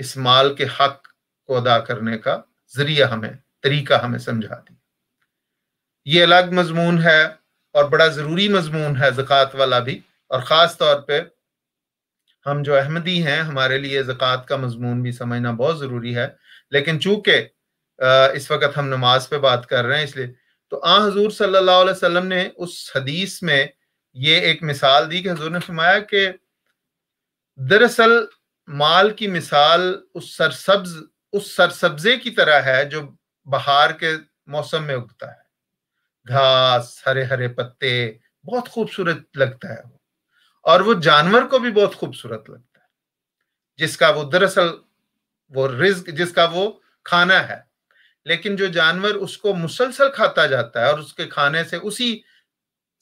इस माल के हक को अदा करने का ज़रिया हमें तरीका हमें समझा दिया ये अलग मजमून है और बड़ा ज़रूरी मजमून है जक़ात वाला भी और ख़ास तौर पर हम जो अहमदी हैं हमारे लिए ज़क़ात का मजमून भी समझना बहुत ज़रूरी है लेकिन चूंकि इस वक्त हम नमाज पे बात कर रहे हैं इसलिए तो आ हजूर सल्लल्लाहु अलैहि वसल्लम ने उस हदीस में ये एक मिसाल दी कि हजूर ने फरमाया कि दरअसल माल की मिसाल उस सरसब्ज उस सरसब्जे की तरह है जो बहार के मौसम में उगता है घास हरे हरे पत्ते बहुत खूबसूरत लगता है वो और वो जानवर को भी बहुत खूबसूरत लगता है जिसका वो दरअसल वो रिज्क जिसका वो खाना है लेकिन जो जानवर उसको मुसलसल खाता जाता है और उसके खाने से उसी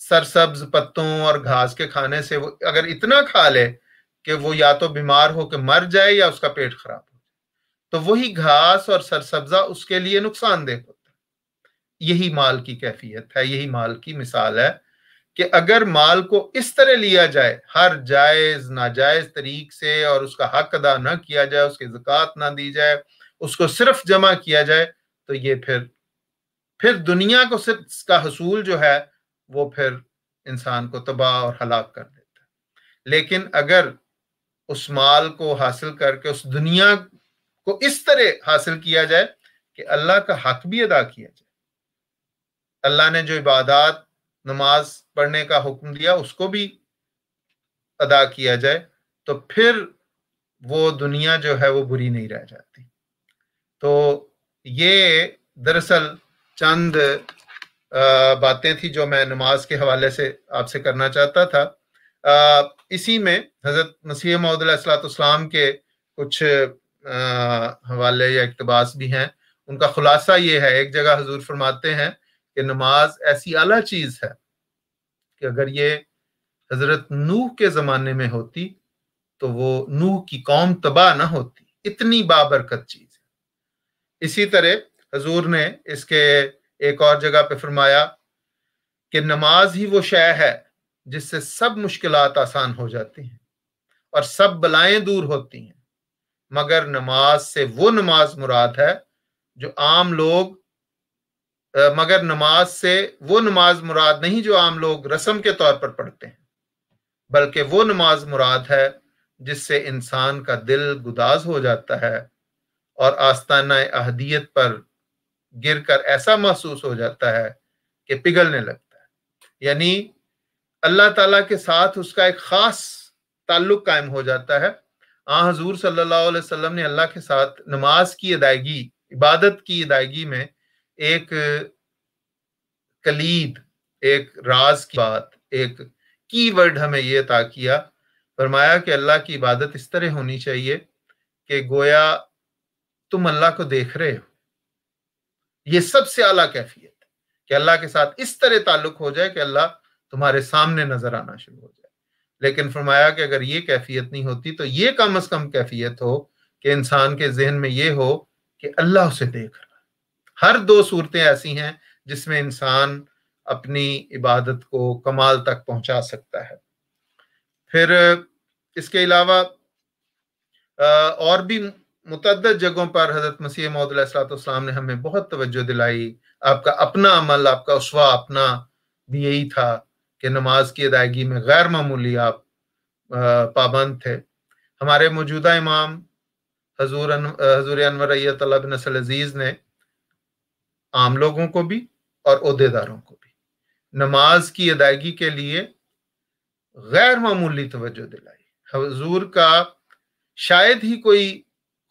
सरसब्ज पत्तों और घास के खाने से वो अगर इतना खा ले कि वो या तो बीमार हो के मर जाए या उसका पेट खराब हो जाए तो वही घास और सरसब्जा उसके लिए नुकसानदेह होता है यही माल की कैफियत है यही माल की मिसाल है कि अगर माल को इस तरह लिया जाए हर जायज नाजायज तरीक से और उसका हक अदा ना किया जाए उसकी जक़ात ना दी जाए उसको सिर्फ जमा किया जाए तो ये फिर फिर दुनिया को सिर्फ का हसूल जो है वो फिर इंसान को तबाह और हलाक कर देता लेकिन अगर उस माल को हासिल करके उस दुनिया को इस तरह हासिल किया जाए कि अल्लाह का हक भी अदा किया जाए अल्लाह ने जो इबादत नमाज पढ़ने का हुक्म दिया उसको भी अदा किया जाए तो फिर वो दुनिया जो है वो बुरी नहीं रह जाती तो ये दरअसल चंद बातें थी जो मैं नमाज के हवाले से आपसे करना चाहता था आ, इसी में हजरत मसीह महदलाम के कुछ आ, हवाले या इकतबास भी हैं उनका खुलासा ये है एक जगह हजूर फरमाते हैं कि नमाज ऐसी अला चीज़ है कि अगर ये हजरत नूह के ज़माने में होती तो वो नूह की कौम तबाह ना होती इतनी बाबरकत चीज़ है इसी तरह हजूर ने इसके एक और जगह पे फरमाया कि नमाज ही वो शय है जिससे सब मुश्किल आसान हो जाती हैं और सब बलाएं दूर होती हैं मगर नमाज से वो नमाज मुराद है जो आम लोग आ, मगर नमाज से वो नमाज मुराद नहीं जो आम लोग रस्म के तौर पर पढ़ते हैं बल्कि वो नमाज मुराद है जिससे इंसान का दिल गुदाज हो जाता है और आस्ताना अहदियत पर गिरकर ऐसा महसूस हो जाता है कि पिघलने लगता है यानी अल्लाह ताला के साथ उसका एक खास ताल्लुक कायम हो जाता है आ हजूर सल्लल्लाहु अलैहि वसल्लम ने अल्लाह के साथ नमाज की अदायगी इबादत की अदायगी में एक कलीद एक राज की बात एक की वर्ड हमें ये अता किया फरमाया कि अल्लाह की इबादत इस तरह होनी चाहिए कि गोया तुम अल्लाह को देख रहे हो ये सबसे आला कैफियत कि अल्लाह के साथ इस तरह ताल्लुक हो जाए कि अल्लाह तुम्हारे सामने नजर आना शुरू हो जाए लेकिन फरमाया कि अगर ये कैफियत नहीं होती तो ये कम अज कम कैफियत हो कि इंसान के जहन में ये हो कि अल्लाह उसे देख रहा है हर दो सूरतें ऐसी हैं जिसमें इंसान अपनी इबादत को कमाल तक पहुंचा सकता है फिर इसके अलावा और भी मुतद जगहों पर हजरत मसीह मौदलाम ने हमें बहुत तवज्जो दिलाई आपका अपना अमल आपका उसवा अपना भी यही था कि नमाज की अदायगी में गैर मामूली आप पाबंद थे हमारे मौजूदा इमाम हजूर हजूर अनवर नसल अजीज़ ने आम लोगों को भी और अहदेदारों को भी नमाज की अदायगी के लिए गैर मामूली तवज्जो दिलाई हजूर का शायद ही कोई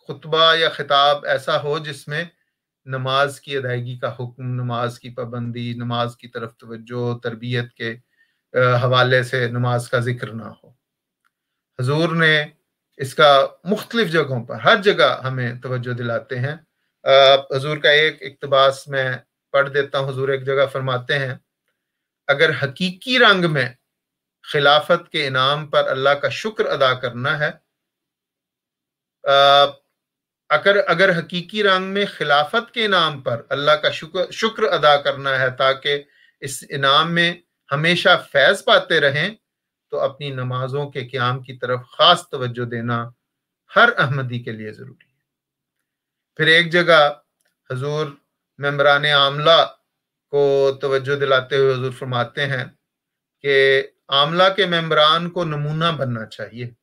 खुतबा या खिताब ऐसा हो जिसमें नमाज की अदायगी का हुक्म नमाज की पाबंदी नमाज की तरफ तवज्जो तरबियत के हवाले से नमाज का जिक्र ना हो हजूर ने इसका मुख्तलिफ जगहों पर हर जगह हमें तवज्जो दिलाते हैं हजूर का एक इकतबास में पढ़ देता हूँ हजूर एक जगह फरमाते हैं अगर हकीकी रंग में खिलाफत के इनाम पर अल्लाह का शुक्र अदा करना है अगर अगर हकीकी रंग में खिलाफत के नाम पर अल्लाह का शुक्र शुक्र अदा करना है ताकि इस इनाम में हमेशा फैज पाते रहें तो अपनी नमाजों के क्याम की तरफ खास तवज्जो देना हर अहमदी के लिए ज़रूरी है फिर एक जगह हजूर मम्बरान आमला को तवज्जो दिलाते हुए हजूर फरमाते हैं कि आमला के मेम्बरान को नमूना बनना चाहिए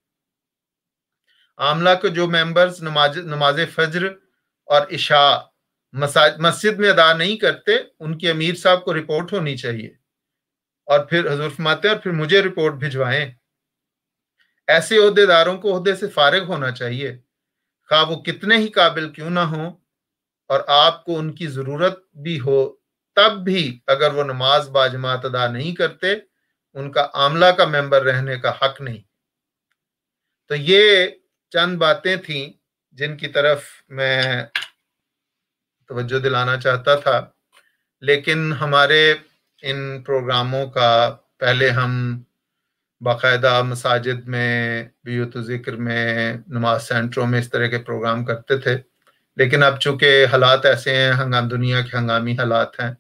आमला को जो मेंबर्स नमाज नमाज फज्र और इशा मस्जिद में अदा नहीं करते उनकी अमीर साहब को रिपोर्ट होनी चाहिए और फिर हजूर फरमाते और फिर मुझे रिपोर्ट भिजवाएं ऐसे अहदेदारों को अहदे से फारग होना चाहिए खा वो कितने ही काबिल क्यों ना हो और आपको उनकी ज़रूरत भी हो तब भी अगर वो नमाज बाजमात अदा नहीं करते उनका आमला का मेंबर रहने का हक नहीं तो ये चंद बातें थीं जिनकी तरफ मैं तवज्जो दिलाना चाहता था लेकिन हमारे इन प्रोग्रामों का पहले हम बाकायदा मसाजिद में बीत ज़िक्र में नमाज सेंटरों में इस तरह के प्रोग्राम करते थे लेकिन अब चूँकि हालात ऐसे हैं हंगाम दुनिया के हंगामी हालात हैं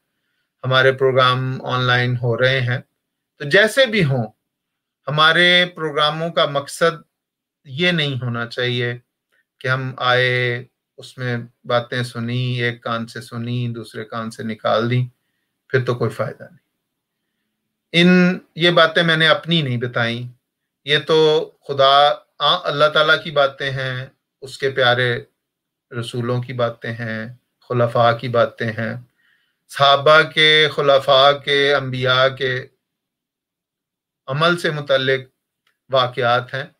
हमारे प्रोग्राम ऑनलाइन हो रहे हैं तो जैसे भी हों हमारे प्रोग्रामों का मकसद ये नहीं होना चाहिए कि हम आए उसमें बातें सुनी एक कान से सुनी दूसरे कान से निकाल दी फिर तो कोई फायदा नहीं इन ये बातें मैंने अपनी नहीं बताई ये तो खुदा अल्लाह ताला की बातें हैं उसके प्यारे रसूलों की बातें हैं खुलाफा की बातें हैं सहाबा के खुलाफा के अम्बिया के अमल से मुतल वाक़ हैं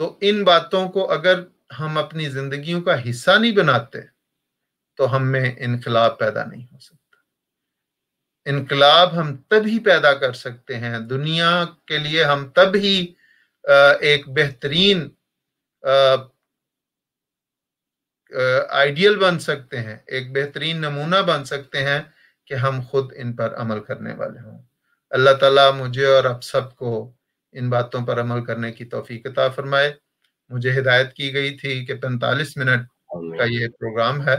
तो इन बातों को अगर हम अपनी जिंदगी का हिस्सा नहीं बनाते तो हम में इनकलाब पैदा नहीं हो सकता इनकलाब हम तभी पैदा कर सकते हैं दुनिया के लिए हम तभी एक बेहतरीन आइडियल बन सकते हैं एक बेहतरीन नमूना बन सकते हैं कि हम खुद इन पर अमल करने वाले हों अल्लाह ताला मुझे और आप सबको इन बातों पर अमल करने की तोफीक अता फरमाए मुझे हिदायत की गई थी कि पैंतालीस मिनट का ये प्रोग्राम है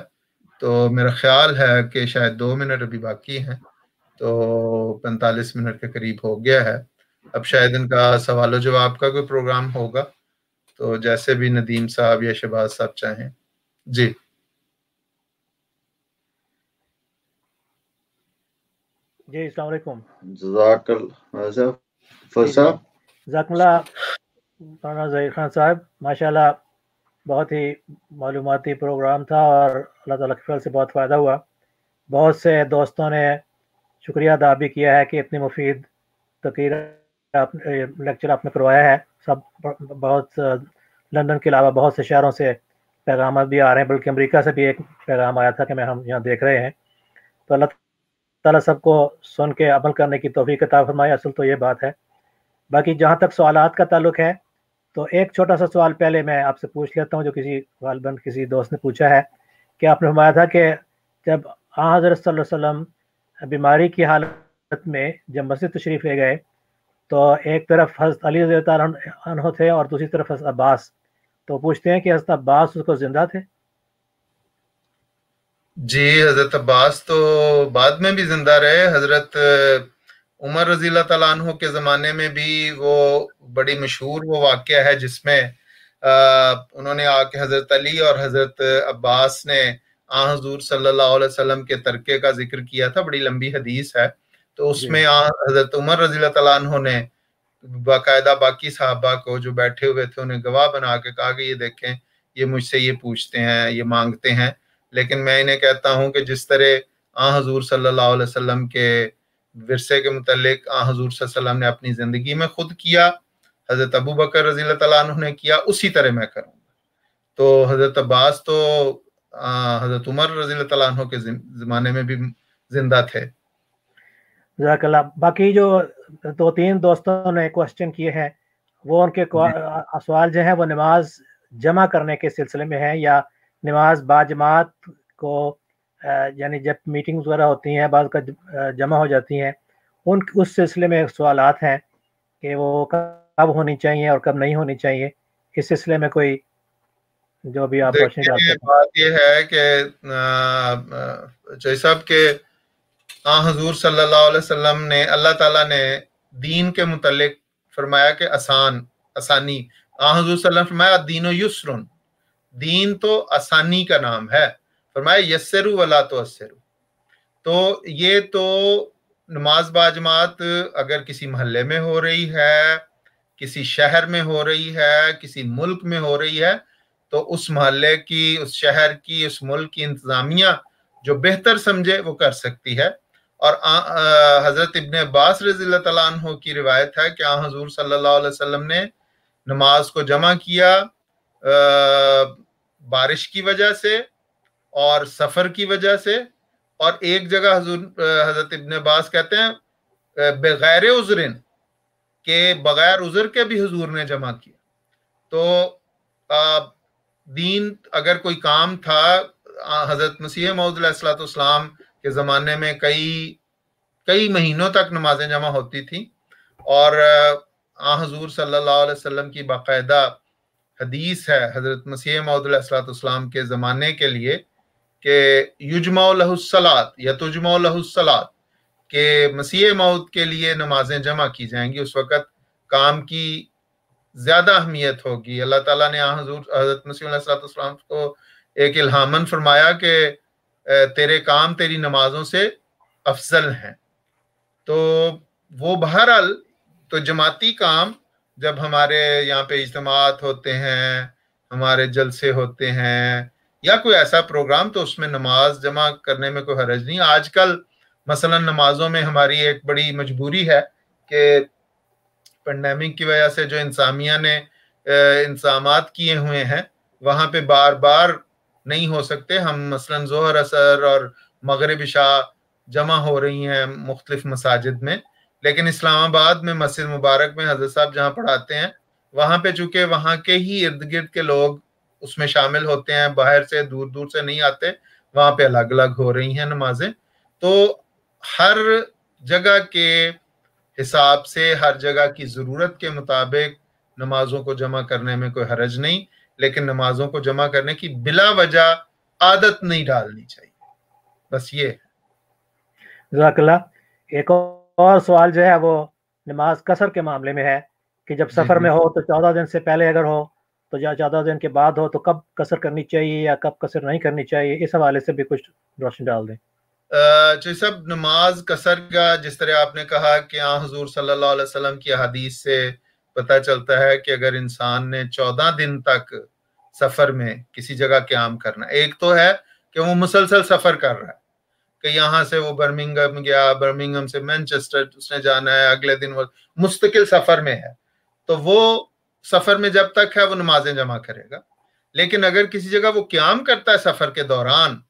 तो मेरा ख्याल है कि शायद दो मिनट अभी बाकी हैं तो पैंतालीस मिनट के करीब हो गया है अब शायद इनका सवाल जवाब का कोई प्रोग्राम होगा तो जैसे भी नदीम साहब या शहबाज साहब चाहें जी जी सलाम अलैकुम फर्स्ट जकमला मौलाना जहीर खान साहब माशाल्लाह बहुत ही मालूमती प्रोग्राम था और अल्लाह तला के फल से बहुत फ़ायदा हुआ बहुत से दोस्तों ने शुक्रिया अदा भी किया है कि इतनी मुफीद तकीर आप लेक्चर आपने करवाया है सब बहुत लंदन के अलावा बहुत से शहरों से पैगाम भी आ रहे हैं बल्कि अमेरिका से भी एक पैगाम आया था कि मैं हम यहाँ देख रहे हैं तो अल्लाह ताला सबको सुन के अमल करने की तोफ़ी किताब फरमाए असल तो ये बात है बाकी जहाँ तक सवाल का ताल्लुक है तो एक छोटा सा सवाल पहले मैं आपसे पूछ लेता हूँ जो किसी गालबन किसी दोस्त ने पूछा है कि आपने फरमाया था कि जब आ वसम बीमारी की हालत में जब मस्जिद तशरीफ़ ले गए तो एक तरफ हजरत अली रजो थे और दूसरी तरफ हजरत अब्बास तो पूछते हैं कि हजरत अब्बास उसको जिंदा थे जी हजरत अब्बास तो बाद में भी जिंदा रहे हजरत उमर रजील तु के ज़माने में भी वो बड़ी मशहूर वो वाक़ है जिसमें उन्होंने आके हज़रत अली और हज़रत अब्बास ने आ हजूर सल्लल्लाहु अलैहि वसल्लम के तरके का जिक्र किया था बड़ी लंबी हदीस है तो उसमें आ हज़रत उमर रजील तु ने बाकायदा बाकी साहबा को जो बैठे हुए थे उन्हें गवाह बना के कहा कि ये देखें ये मुझसे ये पूछते हैं ये मांगते हैं लेकिन मैं इन्हें कहता हूँ कि जिस तरह आ हजूर सल्लल्लाहु अलैहि वसल्लम के वरसे के मतलब हजूर सल्लम ने अपनी ज़िंदगी में खुद किया हज़रत अबू बकर रजी ने किया उसी तरह मैं करूँगा तो हज़रत अब्बास तो हज़रत उमर रजी तु के ज़माने में भी जिंदा थे जजाकल्ला बाकी जो दो तीन दोस्तों ने क्वेश्चन किए हैं वो उनके सवाल जो है वो नमाज जमा करने के सिलसिले में है या नमाज बाजमात को यानी जब मीटिंग्स वगैरह होती हैं बाद का जमा हो जाती हैं उन उस सिलसिले में सवाल हैं कि वो कब होनी चाहिए और कब नहीं होनी चाहिए इस सिलसिले में कोई जो भी आप पूछना बात यह है कि जय साहब के आ हजूर सल्लल्लाहु अलैहि वसल्लम ने अल्लाह ताला ने दीन के मुतलक फरमाया कि आसान आसानी आ हजूर सल्लम फरमाया दीन दीन तो आसानी का नाम है फरमाया यसरु वला तो असरु तो ये तो नमाज बाजमात अगर किसी महल्ले में हो रही है किसी शहर में हो रही है किसी मुल्क में हो रही है तो उस महल्ले की उस शहर की उस मुल्क की इंतज़ामिया जो बेहतर समझे वो कर सकती है और हज़रत इबन अब्बास रजील तु की रिवायत है कि आ हजूर सल्लल्लाहु अलैहि वसल्लम ने नमाज को जमा किया आ, बारिश की वजह से और सफर की वजह से और एक जगह हजरत इबन अब्बास कहते हैं बगैर उजरिन के बगैर उजर के भी हजूर ने जमा किया तो आ, दीन अगर कोई काम था हजरत मसीह सलाम के ज़माने में कई कई महीनों तक नमाजें जमा होती थी और आ हजूर सल्लल्लाहु अलैहि वसल्लम की बाकायदा हदीस है हजरत मसीह मौदलाम के ज़माने के लिए के युजमा लहुसलात या लहुसलात के मसीह मौत के लिए नमाजें जमा की जाएंगी उस वक़्त काम की ज़्यादा अहमियत होगी अल्लाह ताला ने हजूर हज़रत मसीम को एक इल्हामन फरमाया कि तेरे काम तेरी नमाजों से अफजल हैं तो वो बहरहाल तो जमाती काम जब हमारे यहाँ पे इजमात होते हैं हमारे जलसे होते हैं या कोई ऐसा प्रोग्राम तो उसमें नमाज जमा करने में कोई हरज नहीं आजकल मसलन नमाजों में हमारी एक बड़ी मजबूरी है कि पेंडेमिक की वजह से जो इंसामिया ने इंसाम किए हुए हैं वहाँ पे बार बार नहीं हो सकते हम मसलन जोहर असर और मगरब शाह जमा हो रही हैं मुख्तलिफ मसाजिद में लेकिन इस्लामाबाद में मस्जिद मुबारक में हजरत साहब जहाँ पढ़ाते हैं वहाँ पे चूंकि वहाँ के ही इर्द गिर्द के लोग उसमें शामिल होते हैं बाहर से दूर दूर से नहीं आते वहां पे अलग अलग हो रही हैं नमाजें तो हर जगह के हिसाब से हर जगह की ज़रूरत के मुताबिक नमाजों को जमा करने में कोई हरज नहीं लेकिन नमाजों को जमा करने की बिला वजह आदत नहीं डालनी चाहिए बस ये जकला एक और सवाल जो है वो नमाज कसर के मामले में है कि जब सफर में हो तो चौदह दिन से पहले अगर हो तो या ज़्यादा दिन के बाद हो तो कब कसर करनी चाहिए या कब कसर नहीं करनी चाहिए इस हवाले से भी कुछ रोशनी डाल दें जी सब नमाज कसर का जिस तरह आपने कहा कि आ हाँ, हजूर सल्लल्लाहु अलैहि वसल्लम की हदीस से पता चलता है कि अगर इंसान ने चौदह दिन तक सफ़र में किसी जगह क्याम करना एक तो है कि वो मुसलसल सफ़र कर रहा है कि यहाँ से वो बर्मिंगम गया बर्मिंगम से मैनचेस्टर उसने जाना है अगले दिन वो मुस्तकिल सफ़र में है तो वो सफर में जब तक है वो नमाजें जमा करेगा लेकिन अगर किसी जगह वो क्याम करता है सफर के दौरान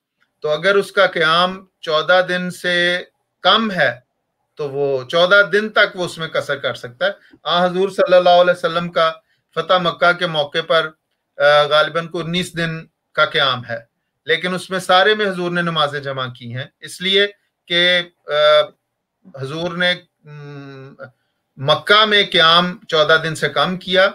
तो अगर उसका क्याम चौदह दिन से कम है तो वो चौदह दिन तक वो उसमें कसर कर सकता है आ हजूर सल्लाम का फतेह मक्का के मौके पर गालिबा को उन्नीस दिन का क्याम है लेकिन उसमें सारे में हजूर ने नमाजें जमा की हैं इसलिए कि हजूर ने मक्का में क्याम चौदह दिन से कम किया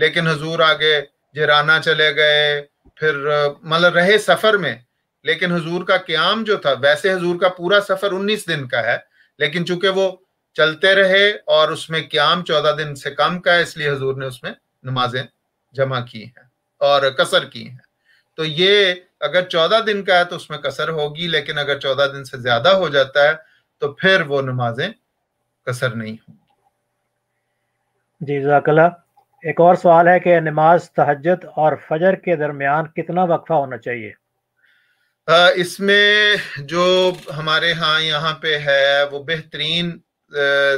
लेकिन हजूर आगे जराना चले गए फिर मतलब रहे सफर में लेकिन हजूर का क्याम जो था वैसे हजूर का पूरा सफर 19 दिन का है लेकिन चूंकि वो चलते रहे और उसमें क्याम 14 दिन से कम का है इसलिए हजूर ने उसमें नमाजें जमा की हैं और कसर की हैं तो ये अगर 14 दिन का है तो उसमें कसर होगी लेकिन अगर 14 दिन से ज्यादा हो जाता है तो फिर वो नमाजें कसर नहीं होंगी जी जला एक और सवाल है कि नमाज तहजद और फजर के दरमियान कितना वक्फा होना चाहिए इसमें जो हमारे यहाँ यहाँ पे है वो बेहतरीन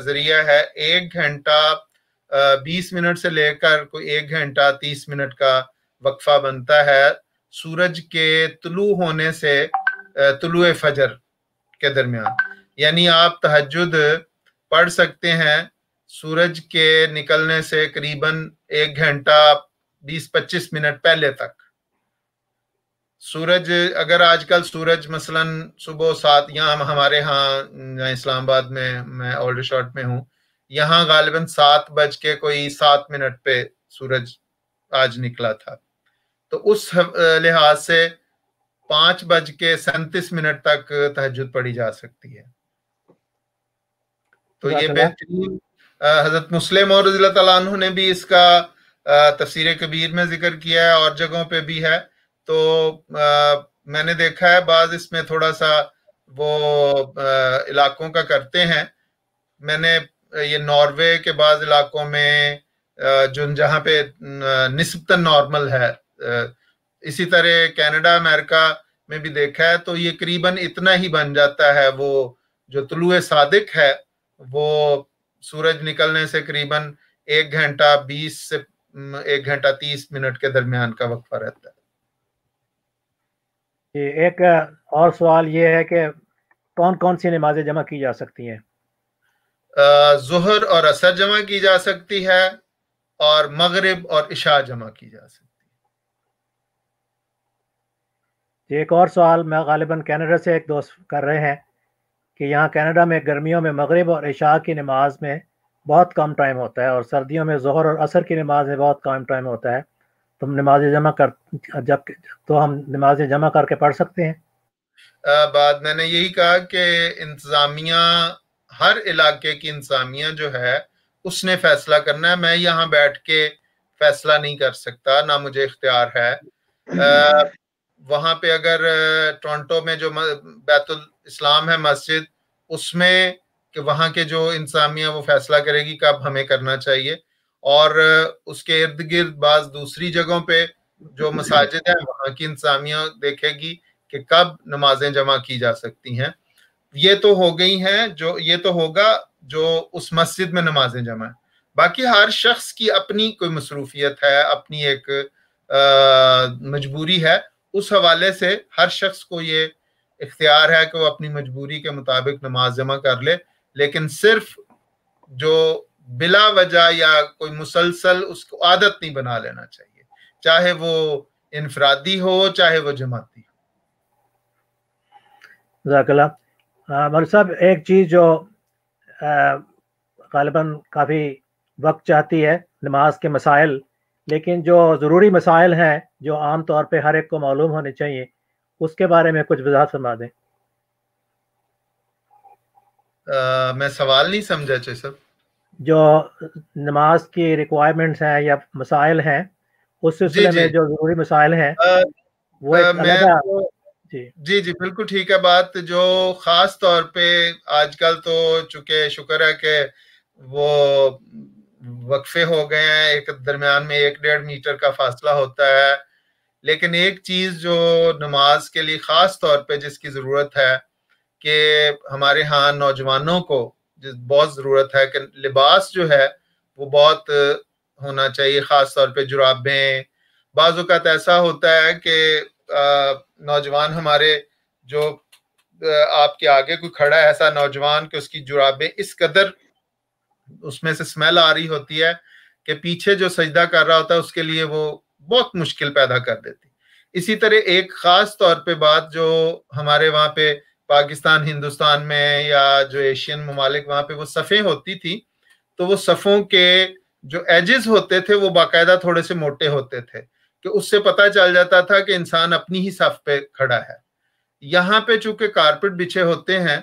जरिया है एक घंटा बीस मिनट से लेकर कोई एक घंटा तीस मिनट का वक्फा बनता है सूरज के तुलू होने से तुलु फजर के दरमियान यानी आप तहजद पढ़ सकते हैं सूरज के निकलने से करीबन एक घंटा 20-25 मिनट पहले तक सूरज अगर आजकल सूरज मसलन सुबह सात यहाँ हम, हमारे यहाँ इस्लामाबाद में मैं ओल्ड शॉर्ट में हूँ यहाँ गालिबा सात बज के कोई सात मिनट पे सूरज आज निकला था तो उस लिहाज से पांच बज के सैतीस मिनट तक तहजद पढ़ी जा सकती है तो ये बेहतरीन हज़रत मुस्लिम और रजील तु ने भी इसका तफसर कबीर में जिक्र किया है और जगहों पे भी है तो आ, मैंने देखा है बाज इसमें थोड़ा सा वो आ, इलाकों का करते हैं मैंने ये नॉर्वे के बाद इलाकों में जो जहाँ पे नस्बता नॉर्मल है इसी तरह कनाडा अमेरिका में भी देखा है तो ये करीबन इतना ही बन जाता है वो जो तुलु सादिक है वो सूरज निकलने से करीबन एक घंटा बीस से एक घंटा तीस मिनट के दरमियान का वक्फा रहता है एक और सवाल ये है कि कौन कौन सी नमाजें जमा की जा सकती हैं जहर और असर जमा की जा सकती है और मगरिब और इशा जमा की जा सकती है एक और सवाल मैं गालिबा कनाडा से एक दोस्त कर रहे हैं कि यहाँ कनाडा में गर्मियों में मगरब और इशा की नमाज में बहुत कम टाइम होता है और सर्दियों में जहर और असर की नमाज में बहुत कम टाइम होता है तो नमाज जमा कर जब तो हम नमाज जमा करके पढ़ सकते हैं बाद मैंने यही कहा कि इंतज़ामिया हर इलाके की इंतज़ामिया जो है उसने फैसला करना है मैं यहाँ बैठ के फैसला नहीं कर सकता ना मुझे इख्तियार है आ, वहाँ पे अगर टोरंटो में जो बैतुल इस्लाम है मस्जिद उसमें कि वहाँ के जो इंसामिया वो फैसला करेगी कब हमें करना चाहिए और उसके इर्द गिर्द बाज दूसरी जगहों पे जो मसाजिद है वहाँ की इंसामिया देखेगी कि कब नमाजें जमा की जा सकती हैं ये तो हो गई हैं जो ये तो होगा जो उस मस्जिद में नमाजें जमा है बाकी हर शख्स की अपनी कोई मसरूफियत है अपनी एक मजबूरी है उस हवाले से हर शख्स को ये इख्तियार है कि वो अपनी मजबूरी के मुताबिक नमाज जमा कर ले लेकिन सिर्फ जो बिला वजह या कोई मुसलसल उसको आदत नहीं बना लेना चाहिए चाहे वो इनफरादी हो चाहे वो जमाती हो मगर साहब एक चीज़ जो गालिबा काफ़ी वक्त चाहती है नमाज के मसाइल लेकिन जो ज़रूरी मसाइल हैं जो आम तौर पे हर एक को मालूम होने चाहिए उसके बारे में कुछ वजह फरमा दें आ, मैं सवाल नहीं समझा चे सब जो नमाज की रिक्वायरमेंट्स हैं या मसाइल हैं उस सिलसिले में जो जरूरी मसाइल हैं वो एक आ, मैं तो जी जी जी बिल्कुल ठीक है बात जो खास तौर पे आजकल तो चुके शुक्र है कि वो वक्फे हो गए हैं एक दरमियान में एक डेढ़ मीटर का फासला होता है लेकिन एक चीज जो नमाज के लिए खास तौर पे जिसकी जरूरत है कि हमारे यहाँ नौजवानों को बहुत जरूरत है कि लिबास जो है वो बहुत होना चाहिए खास तौर पे जुराबें बाज़ात ऐसा होता है कि नौजवान हमारे जो आपके आगे कोई खड़ा है ऐसा नौजवान कि उसकी जुराबें इस कदर उसमें से स्मेल आ रही होती है कि पीछे जो सजदा कर रहा होता है उसके लिए वो बहुत मुश्किल पैदा कर देती इसी तरह एक खास तौर पे बात जो हमारे वहां पे पाकिस्तान हिंदुस्तान में या जो एशियन ममालिक वहाँ पे वो सफ़े होती थी तो वो सफ़ों के जो एजेस होते थे वो बाकायदा थोड़े से मोटे होते थे कि उससे पता चल जाता था कि इंसान अपनी ही सफ पे खड़ा है यहाँ पे चूंकि कारपेट बिछे होते हैं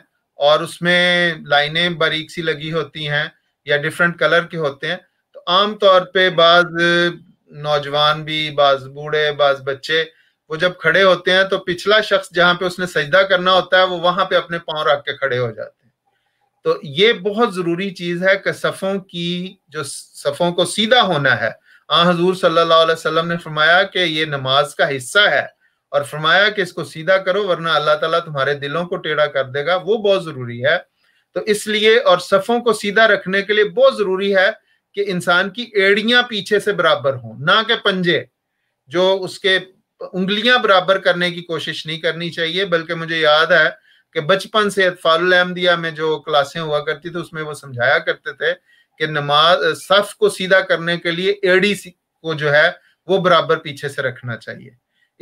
और उसमें लाइनें बारीक सी लगी होती हैं या डिफरेंट कलर के होते हैं तो आमतौर पर बाद बाज नौजवान भी बाज बूढ़े बाज बच्चे वो जब खड़े होते हैं तो पिछला शख्स जहाँ पे उसने सजदा करना होता है वो वहां पे अपने पाँव रख के खड़े हो जाते हैं तो ये बहुत जरूरी चीज है कि सफ़ों की जो सफ़ों को सीधा होना है आ हाँ, हजूर सल्लल्लाहु अलैहि वसल्लम ने फरमाया कि ये नमाज का हिस्सा है और फरमाया कि इसको सीधा करो वरना अल्लाह ताला तुम्हारे दिलों को टेढ़ा कर देगा वो बहुत जरूरी है तो इसलिए और सफ़ों को सीधा रखने के लिए बहुत जरूरी है कि इंसान की एड़ियां पीछे से बराबर हों ना के पंजे जो उसके उंगलियां बराबर करने की कोशिश नहीं करनी चाहिए बल्कि मुझे याद है कि बचपन से अतफारुल अहमदिया में जो क्लासें हुआ करती थी उसमें वो समझाया करते थे कि नमाज सफ को सीधा करने के लिए एड़ी को जो है वो बराबर पीछे से रखना चाहिए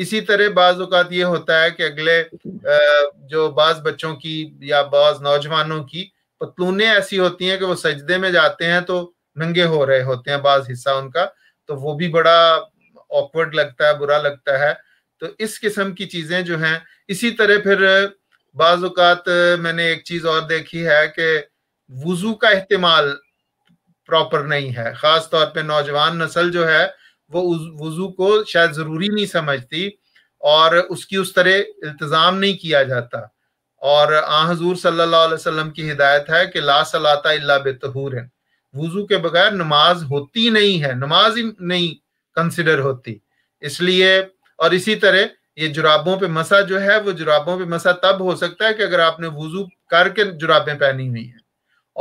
इसी तरह बाज़ात ये होता है कि अगले जो बाज बच्चों की या बाज नौजवानों की पतलूने ऐसी होती हैं कि वो सजदे में जाते हैं तो नंगे हो रहे होते हैं बाज हिस्सा उनका तो वो भी बड़ा ऑकवर्ड लगता है बुरा लगता है तो इस किस्म की चीजें जो हैं इसी तरह फिर बाज़ात मैंने एक चीज और देखी है कि वजू का इस्तेमाल प्रॉपर नहीं है खास तौर पे नौजवान नस्ल जो है वो वजू को शायद जरूरी नहीं समझती और उसकी उस तरह इल्तजाम नहीं किया जाता और आ हजूर सल्लल्लाहु अलैहि वसल्लम की हिदायत है कि ला सलाता इल्ला बेतहूर वजू के बगैर नमाज होती नहीं है नमाज ही नहीं कंसिडर होती इसलिए और इसी तरह ये जुराबों पे मसा जो है वो जुराबों पे मसा तब हो सकता है कि अगर आपने वजू करके जुराबें पहनी हुई हैं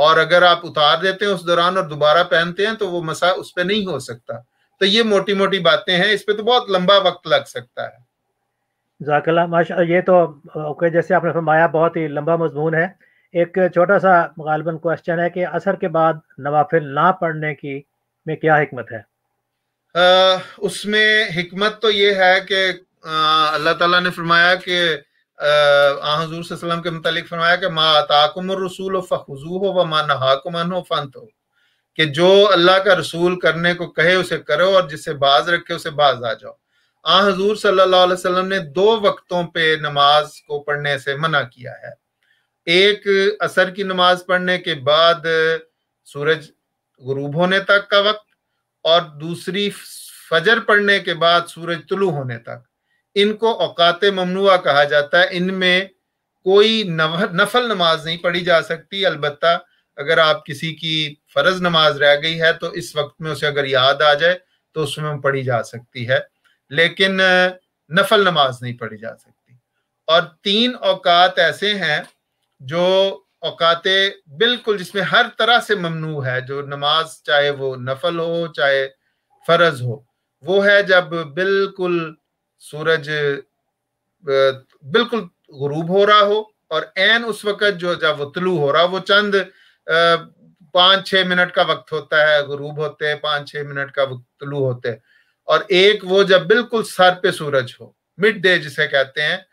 और अगर आप उतार देते हैं उस दौरान और दोबारा पहनते हैं तो वो मसा उस पर नहीं हो सकता तो ये मोटी मोटी बातें हैं इस पर तो बहुत लंबा वक्त लग सकता है जाकला माशा ये तो ओके जैसे आपने फरमाया बहुत ही लंबा मजमून है एक छोटा सा गालबन क्वेश्चन है कि असर के बाद नवाफिल ना पढ़ने की में क्या हमत है आ, उसमें हमत तो ये है कि अल्लाह ताला ने फरमाया कि हजूर वसल्लम के मतलब फरमाया कि माँ अताकुम रसूल फ़ुजू हो व माँ नहाकुमन हो फंत हो कि जो अल्लाह का रसूल करने को कहे उसे करो और जिससे बाज रखे उसे बाज आ जाओ आ हजूर सल्लल्लाहु अलैहि वसल्लम ने दो वक्तों पे नमाज को पढ़ने से मना किया है एक असर की नमाज पढ़ने के बाद सूरज गुरूब होने तक का वक्त और दूसरी फजर पढ़ने के बाद सूरज तुलू होने तक इनको औकात ममनुआ कहा जाता है इनमें कोई नफल नमाज नहीं पढ़ी जा सकती अलबत् अगर आप किसी की फर्ज नमाज रह गई है तो इस वक्त में उसे अगर याद आ जाए तो उसमें पढ़ी जा सकती है लेकिन नफल नमाज नहीं पढ़ी जा सकती और तीन औकात ऐसे हैं जो औकात बिल्कुल जिसमें हर तरह से ममनू है जो नमाज चाहे वो नफल हो चाहे फर्ज हो वो है जब बिल्कुल सूरज बिल्कुल गरूब हो रहा हो और एन उस वक्त जो जब वो तलू हो रहा वो चंद पाँच छः मिनट का वक्त होता है गरूब होते हैं पाँच छः मिनट का तलू होते हैं और एक वो जब बिल्कुल सर पे सूरज हो मिड डे जिसे कहते हैं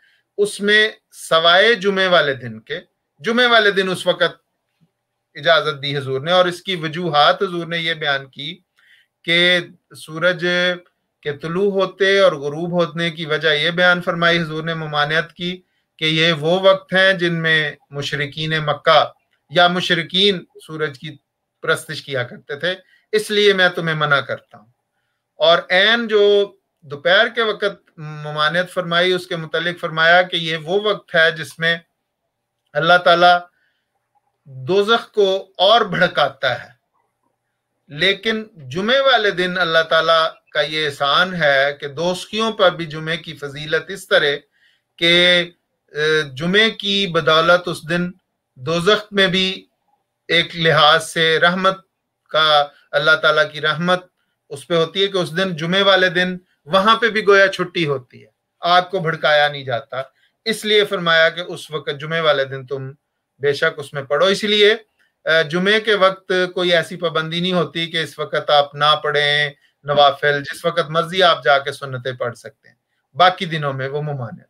उसमें सवाए जुमे वाले दिन के जुमे वाले दिन उस वक़्त इजाज़त दी हजूर ने और इसकी वजूहत हजूर ने यह बयान की कि सूरज के तुलू होते और गरूब होने की वजह यह बयान फरमाई हजूर ने ममानियत की कि ये वो वक्त हैं जिनमें मुशरकिन मक्का या मुशरकिन सूरज की प्रस्तश किया करते थे इसलिए मैं तुम्हें मना करता हूँ और एन जो दोपहर के वक्त ममानियत फरमाई उसके मुतलिक फरमाया कि ये वो वक्त है जिसमें अल्लाह ताला दोजख को और भड़काता है लेकिन जुमे वाले दिन अल्लाह ताला का ये एहसान है कि दोस्तियों पर भी जुमे की फजीलत इस तरह के जुमे की बदौलत उस दिन दोजख में भी एक लिहाज से रहमत का अल्लाह ताला की रहमत उस पर होती है कि उस दिन जुमे वाले दिन वहां पे भी गोया छुट्टी होती है आग को भड़काया नहीं जाता इसलिए फरमाया कि उस वक्त जुमे वाले दिन तुम बेशक उसमें पढ़ो इसलिए जुमे के वक्त कोई ऐसी पाबंदी नहीं होती कि इस वक्त आप ना पढ़ें नवाफिल जिस वक्त मर्जी आप जाके सुनते पढ़ सकते हैं बाकी दिनों में वो मुमान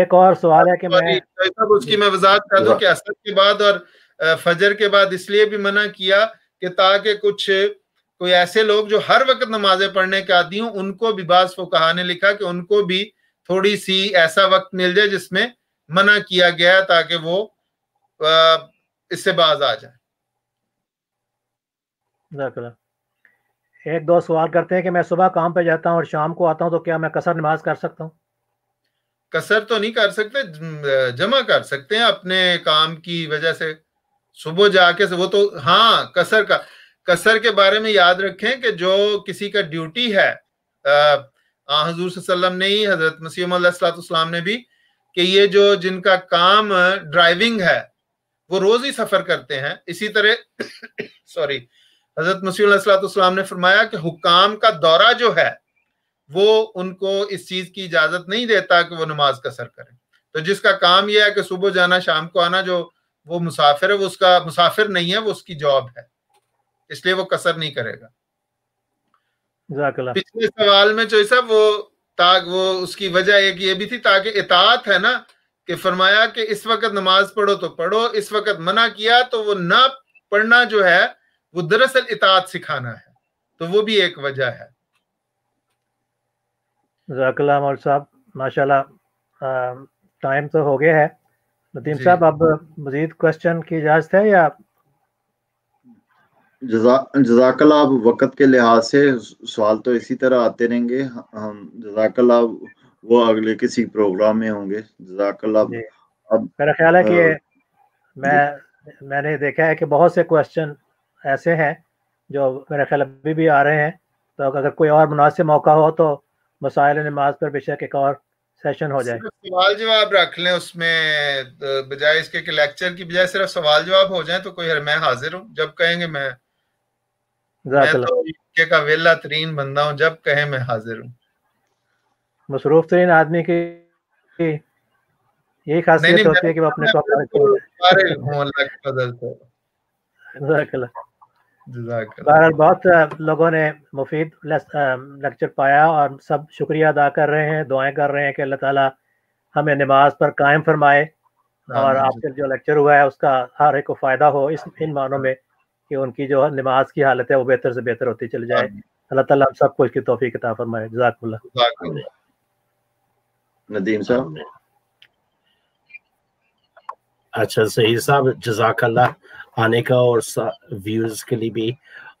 एक और सवाल है कि मैं तो उसकी मैं वजात कर दू कि असर के बाद और फजर के बाद इसलिए भी मना किया कि ताकि कुछ कोई ऐसे लोग जो हर वक्त नमाजें पढ़ने के आदि हूँ उनको भी बास वो कहा लिखा कि उनको भी थोड़ी सी ऐसा वक्त मिल जाए जिसमें मना किया गया है ताकि वो इससे बाज आ जाए एक दो सवाल करते हैं कि मैं सुबह काम पे जाता हूँ और शाम को आता हूँ तो क्या मैं कसर नमाज कर सकता हूँ कसर तो नहीं कर सकते जमा कर सकते हैं अपने काम की वजह से सुबह जाके से वो तो हाँ कसर का कसर के बारे में याद रखें कि जो किसी का ड्यूटी है आ, हजूर ने ही हजरत मसीम ने भी कि ये जो जिनका काम ड्राइविंग है वो रोज ही सफर करते हैं इसी तरह सॉरी [coughs] हजरत मसीम ने फरमाया कि हुकाम का दौरा जो है वो उनको इस चीज की इजाजत नहीं देता कि वो नमाज का सर करें तो जिसका काम यह है कि सुबह जाना शाम को आना जो वो मुसाफिर है वो उसका मुसाफिर नहीं है वो उसकी जॉब है इसलिए वो कसर नहीं करेगा पिछले सवाल में जो साहब वो ताक वो उसकी वजह एक ये भी थी ताकि इतात है ना कि फरमाया कि इस वक्त नमाज पढ़ो तो पढ़ो इस वक्त मना किया तो वो ना पढ़ना जो है वो दरअसल इतात सिखाना है तो वो भी एक वजह है जकलाम और साहब माशाल्लाह टाइम तो हो गया है नदीम साहब अब मजीद क्वेश्चन की इजाज़त है या जजाकल आप वक़्त के लिहाज से सवाल तो इसी तरह आते रहेंगे हम जजाकला वो अगले किसी प्रोग्राम में होंगे जजाकला अब मेरा ख्याल है कि मैं मैंने देखा है कि बहुत से क्वेश्चन ऐसे हैं जो मेरा ख्याल अभी भी आ रहे हैं तो अगर कोई और मुनासिब मौका हो तो मसाइल नमाज पर बेशक एक और सेशन हो जाए सवाल जवाब रख लें उसमें बजाय इसके लेक्चर की बजाय सिर्फ सवाल जवाब हो जाए तो कोई मैं हाजिर हूँ जब कहेंगे मैं तो का वेला तरीन बंदा हूँ जब कहे मैं हाजिर हूँ मसरूफ तरीन आदमी की यही खासियत होती है कि वो अपने को तो सारे अल्लाह के फजल से जजाकल्लाह बहरहाल बहुत लोगों ने मुफीद लेक्चर पाया और सब शुक्रिया अदा कर रहे हैं दुआएं कर रहे हैं कि अल्लाह ताला हमें नमाज पर कायम फरमाए और आपके जो लेक्चर हुआ है उसका हर एक को फ़ायदा हो इस इन मानों में कि उनकी जो नमाज की हालत है वो बेहतर से बेहतर होती चली जाए हाँ। अल्लाह ताला हम सबको इसकी तोफ़ी किताब फरमाए जजाकुल्ला नदीम साहब अच्छा सही साहब जजाकल्ला आने का और व्यूज के लिए भी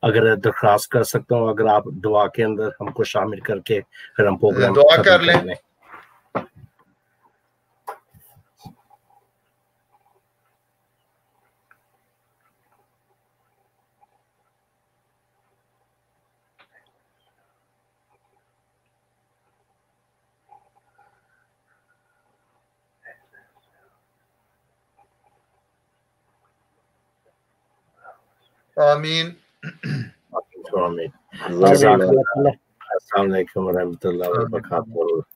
अगर दरख्वास्त कर सकता हूँ अगर आप दुआ के अंदर हमको शामिल करके फिर हम प्रोग्राम दुआ कर लें Amin. [clears throat] Amin. Amin. Amin. Amin. Amin. Amin. Amin. Amin.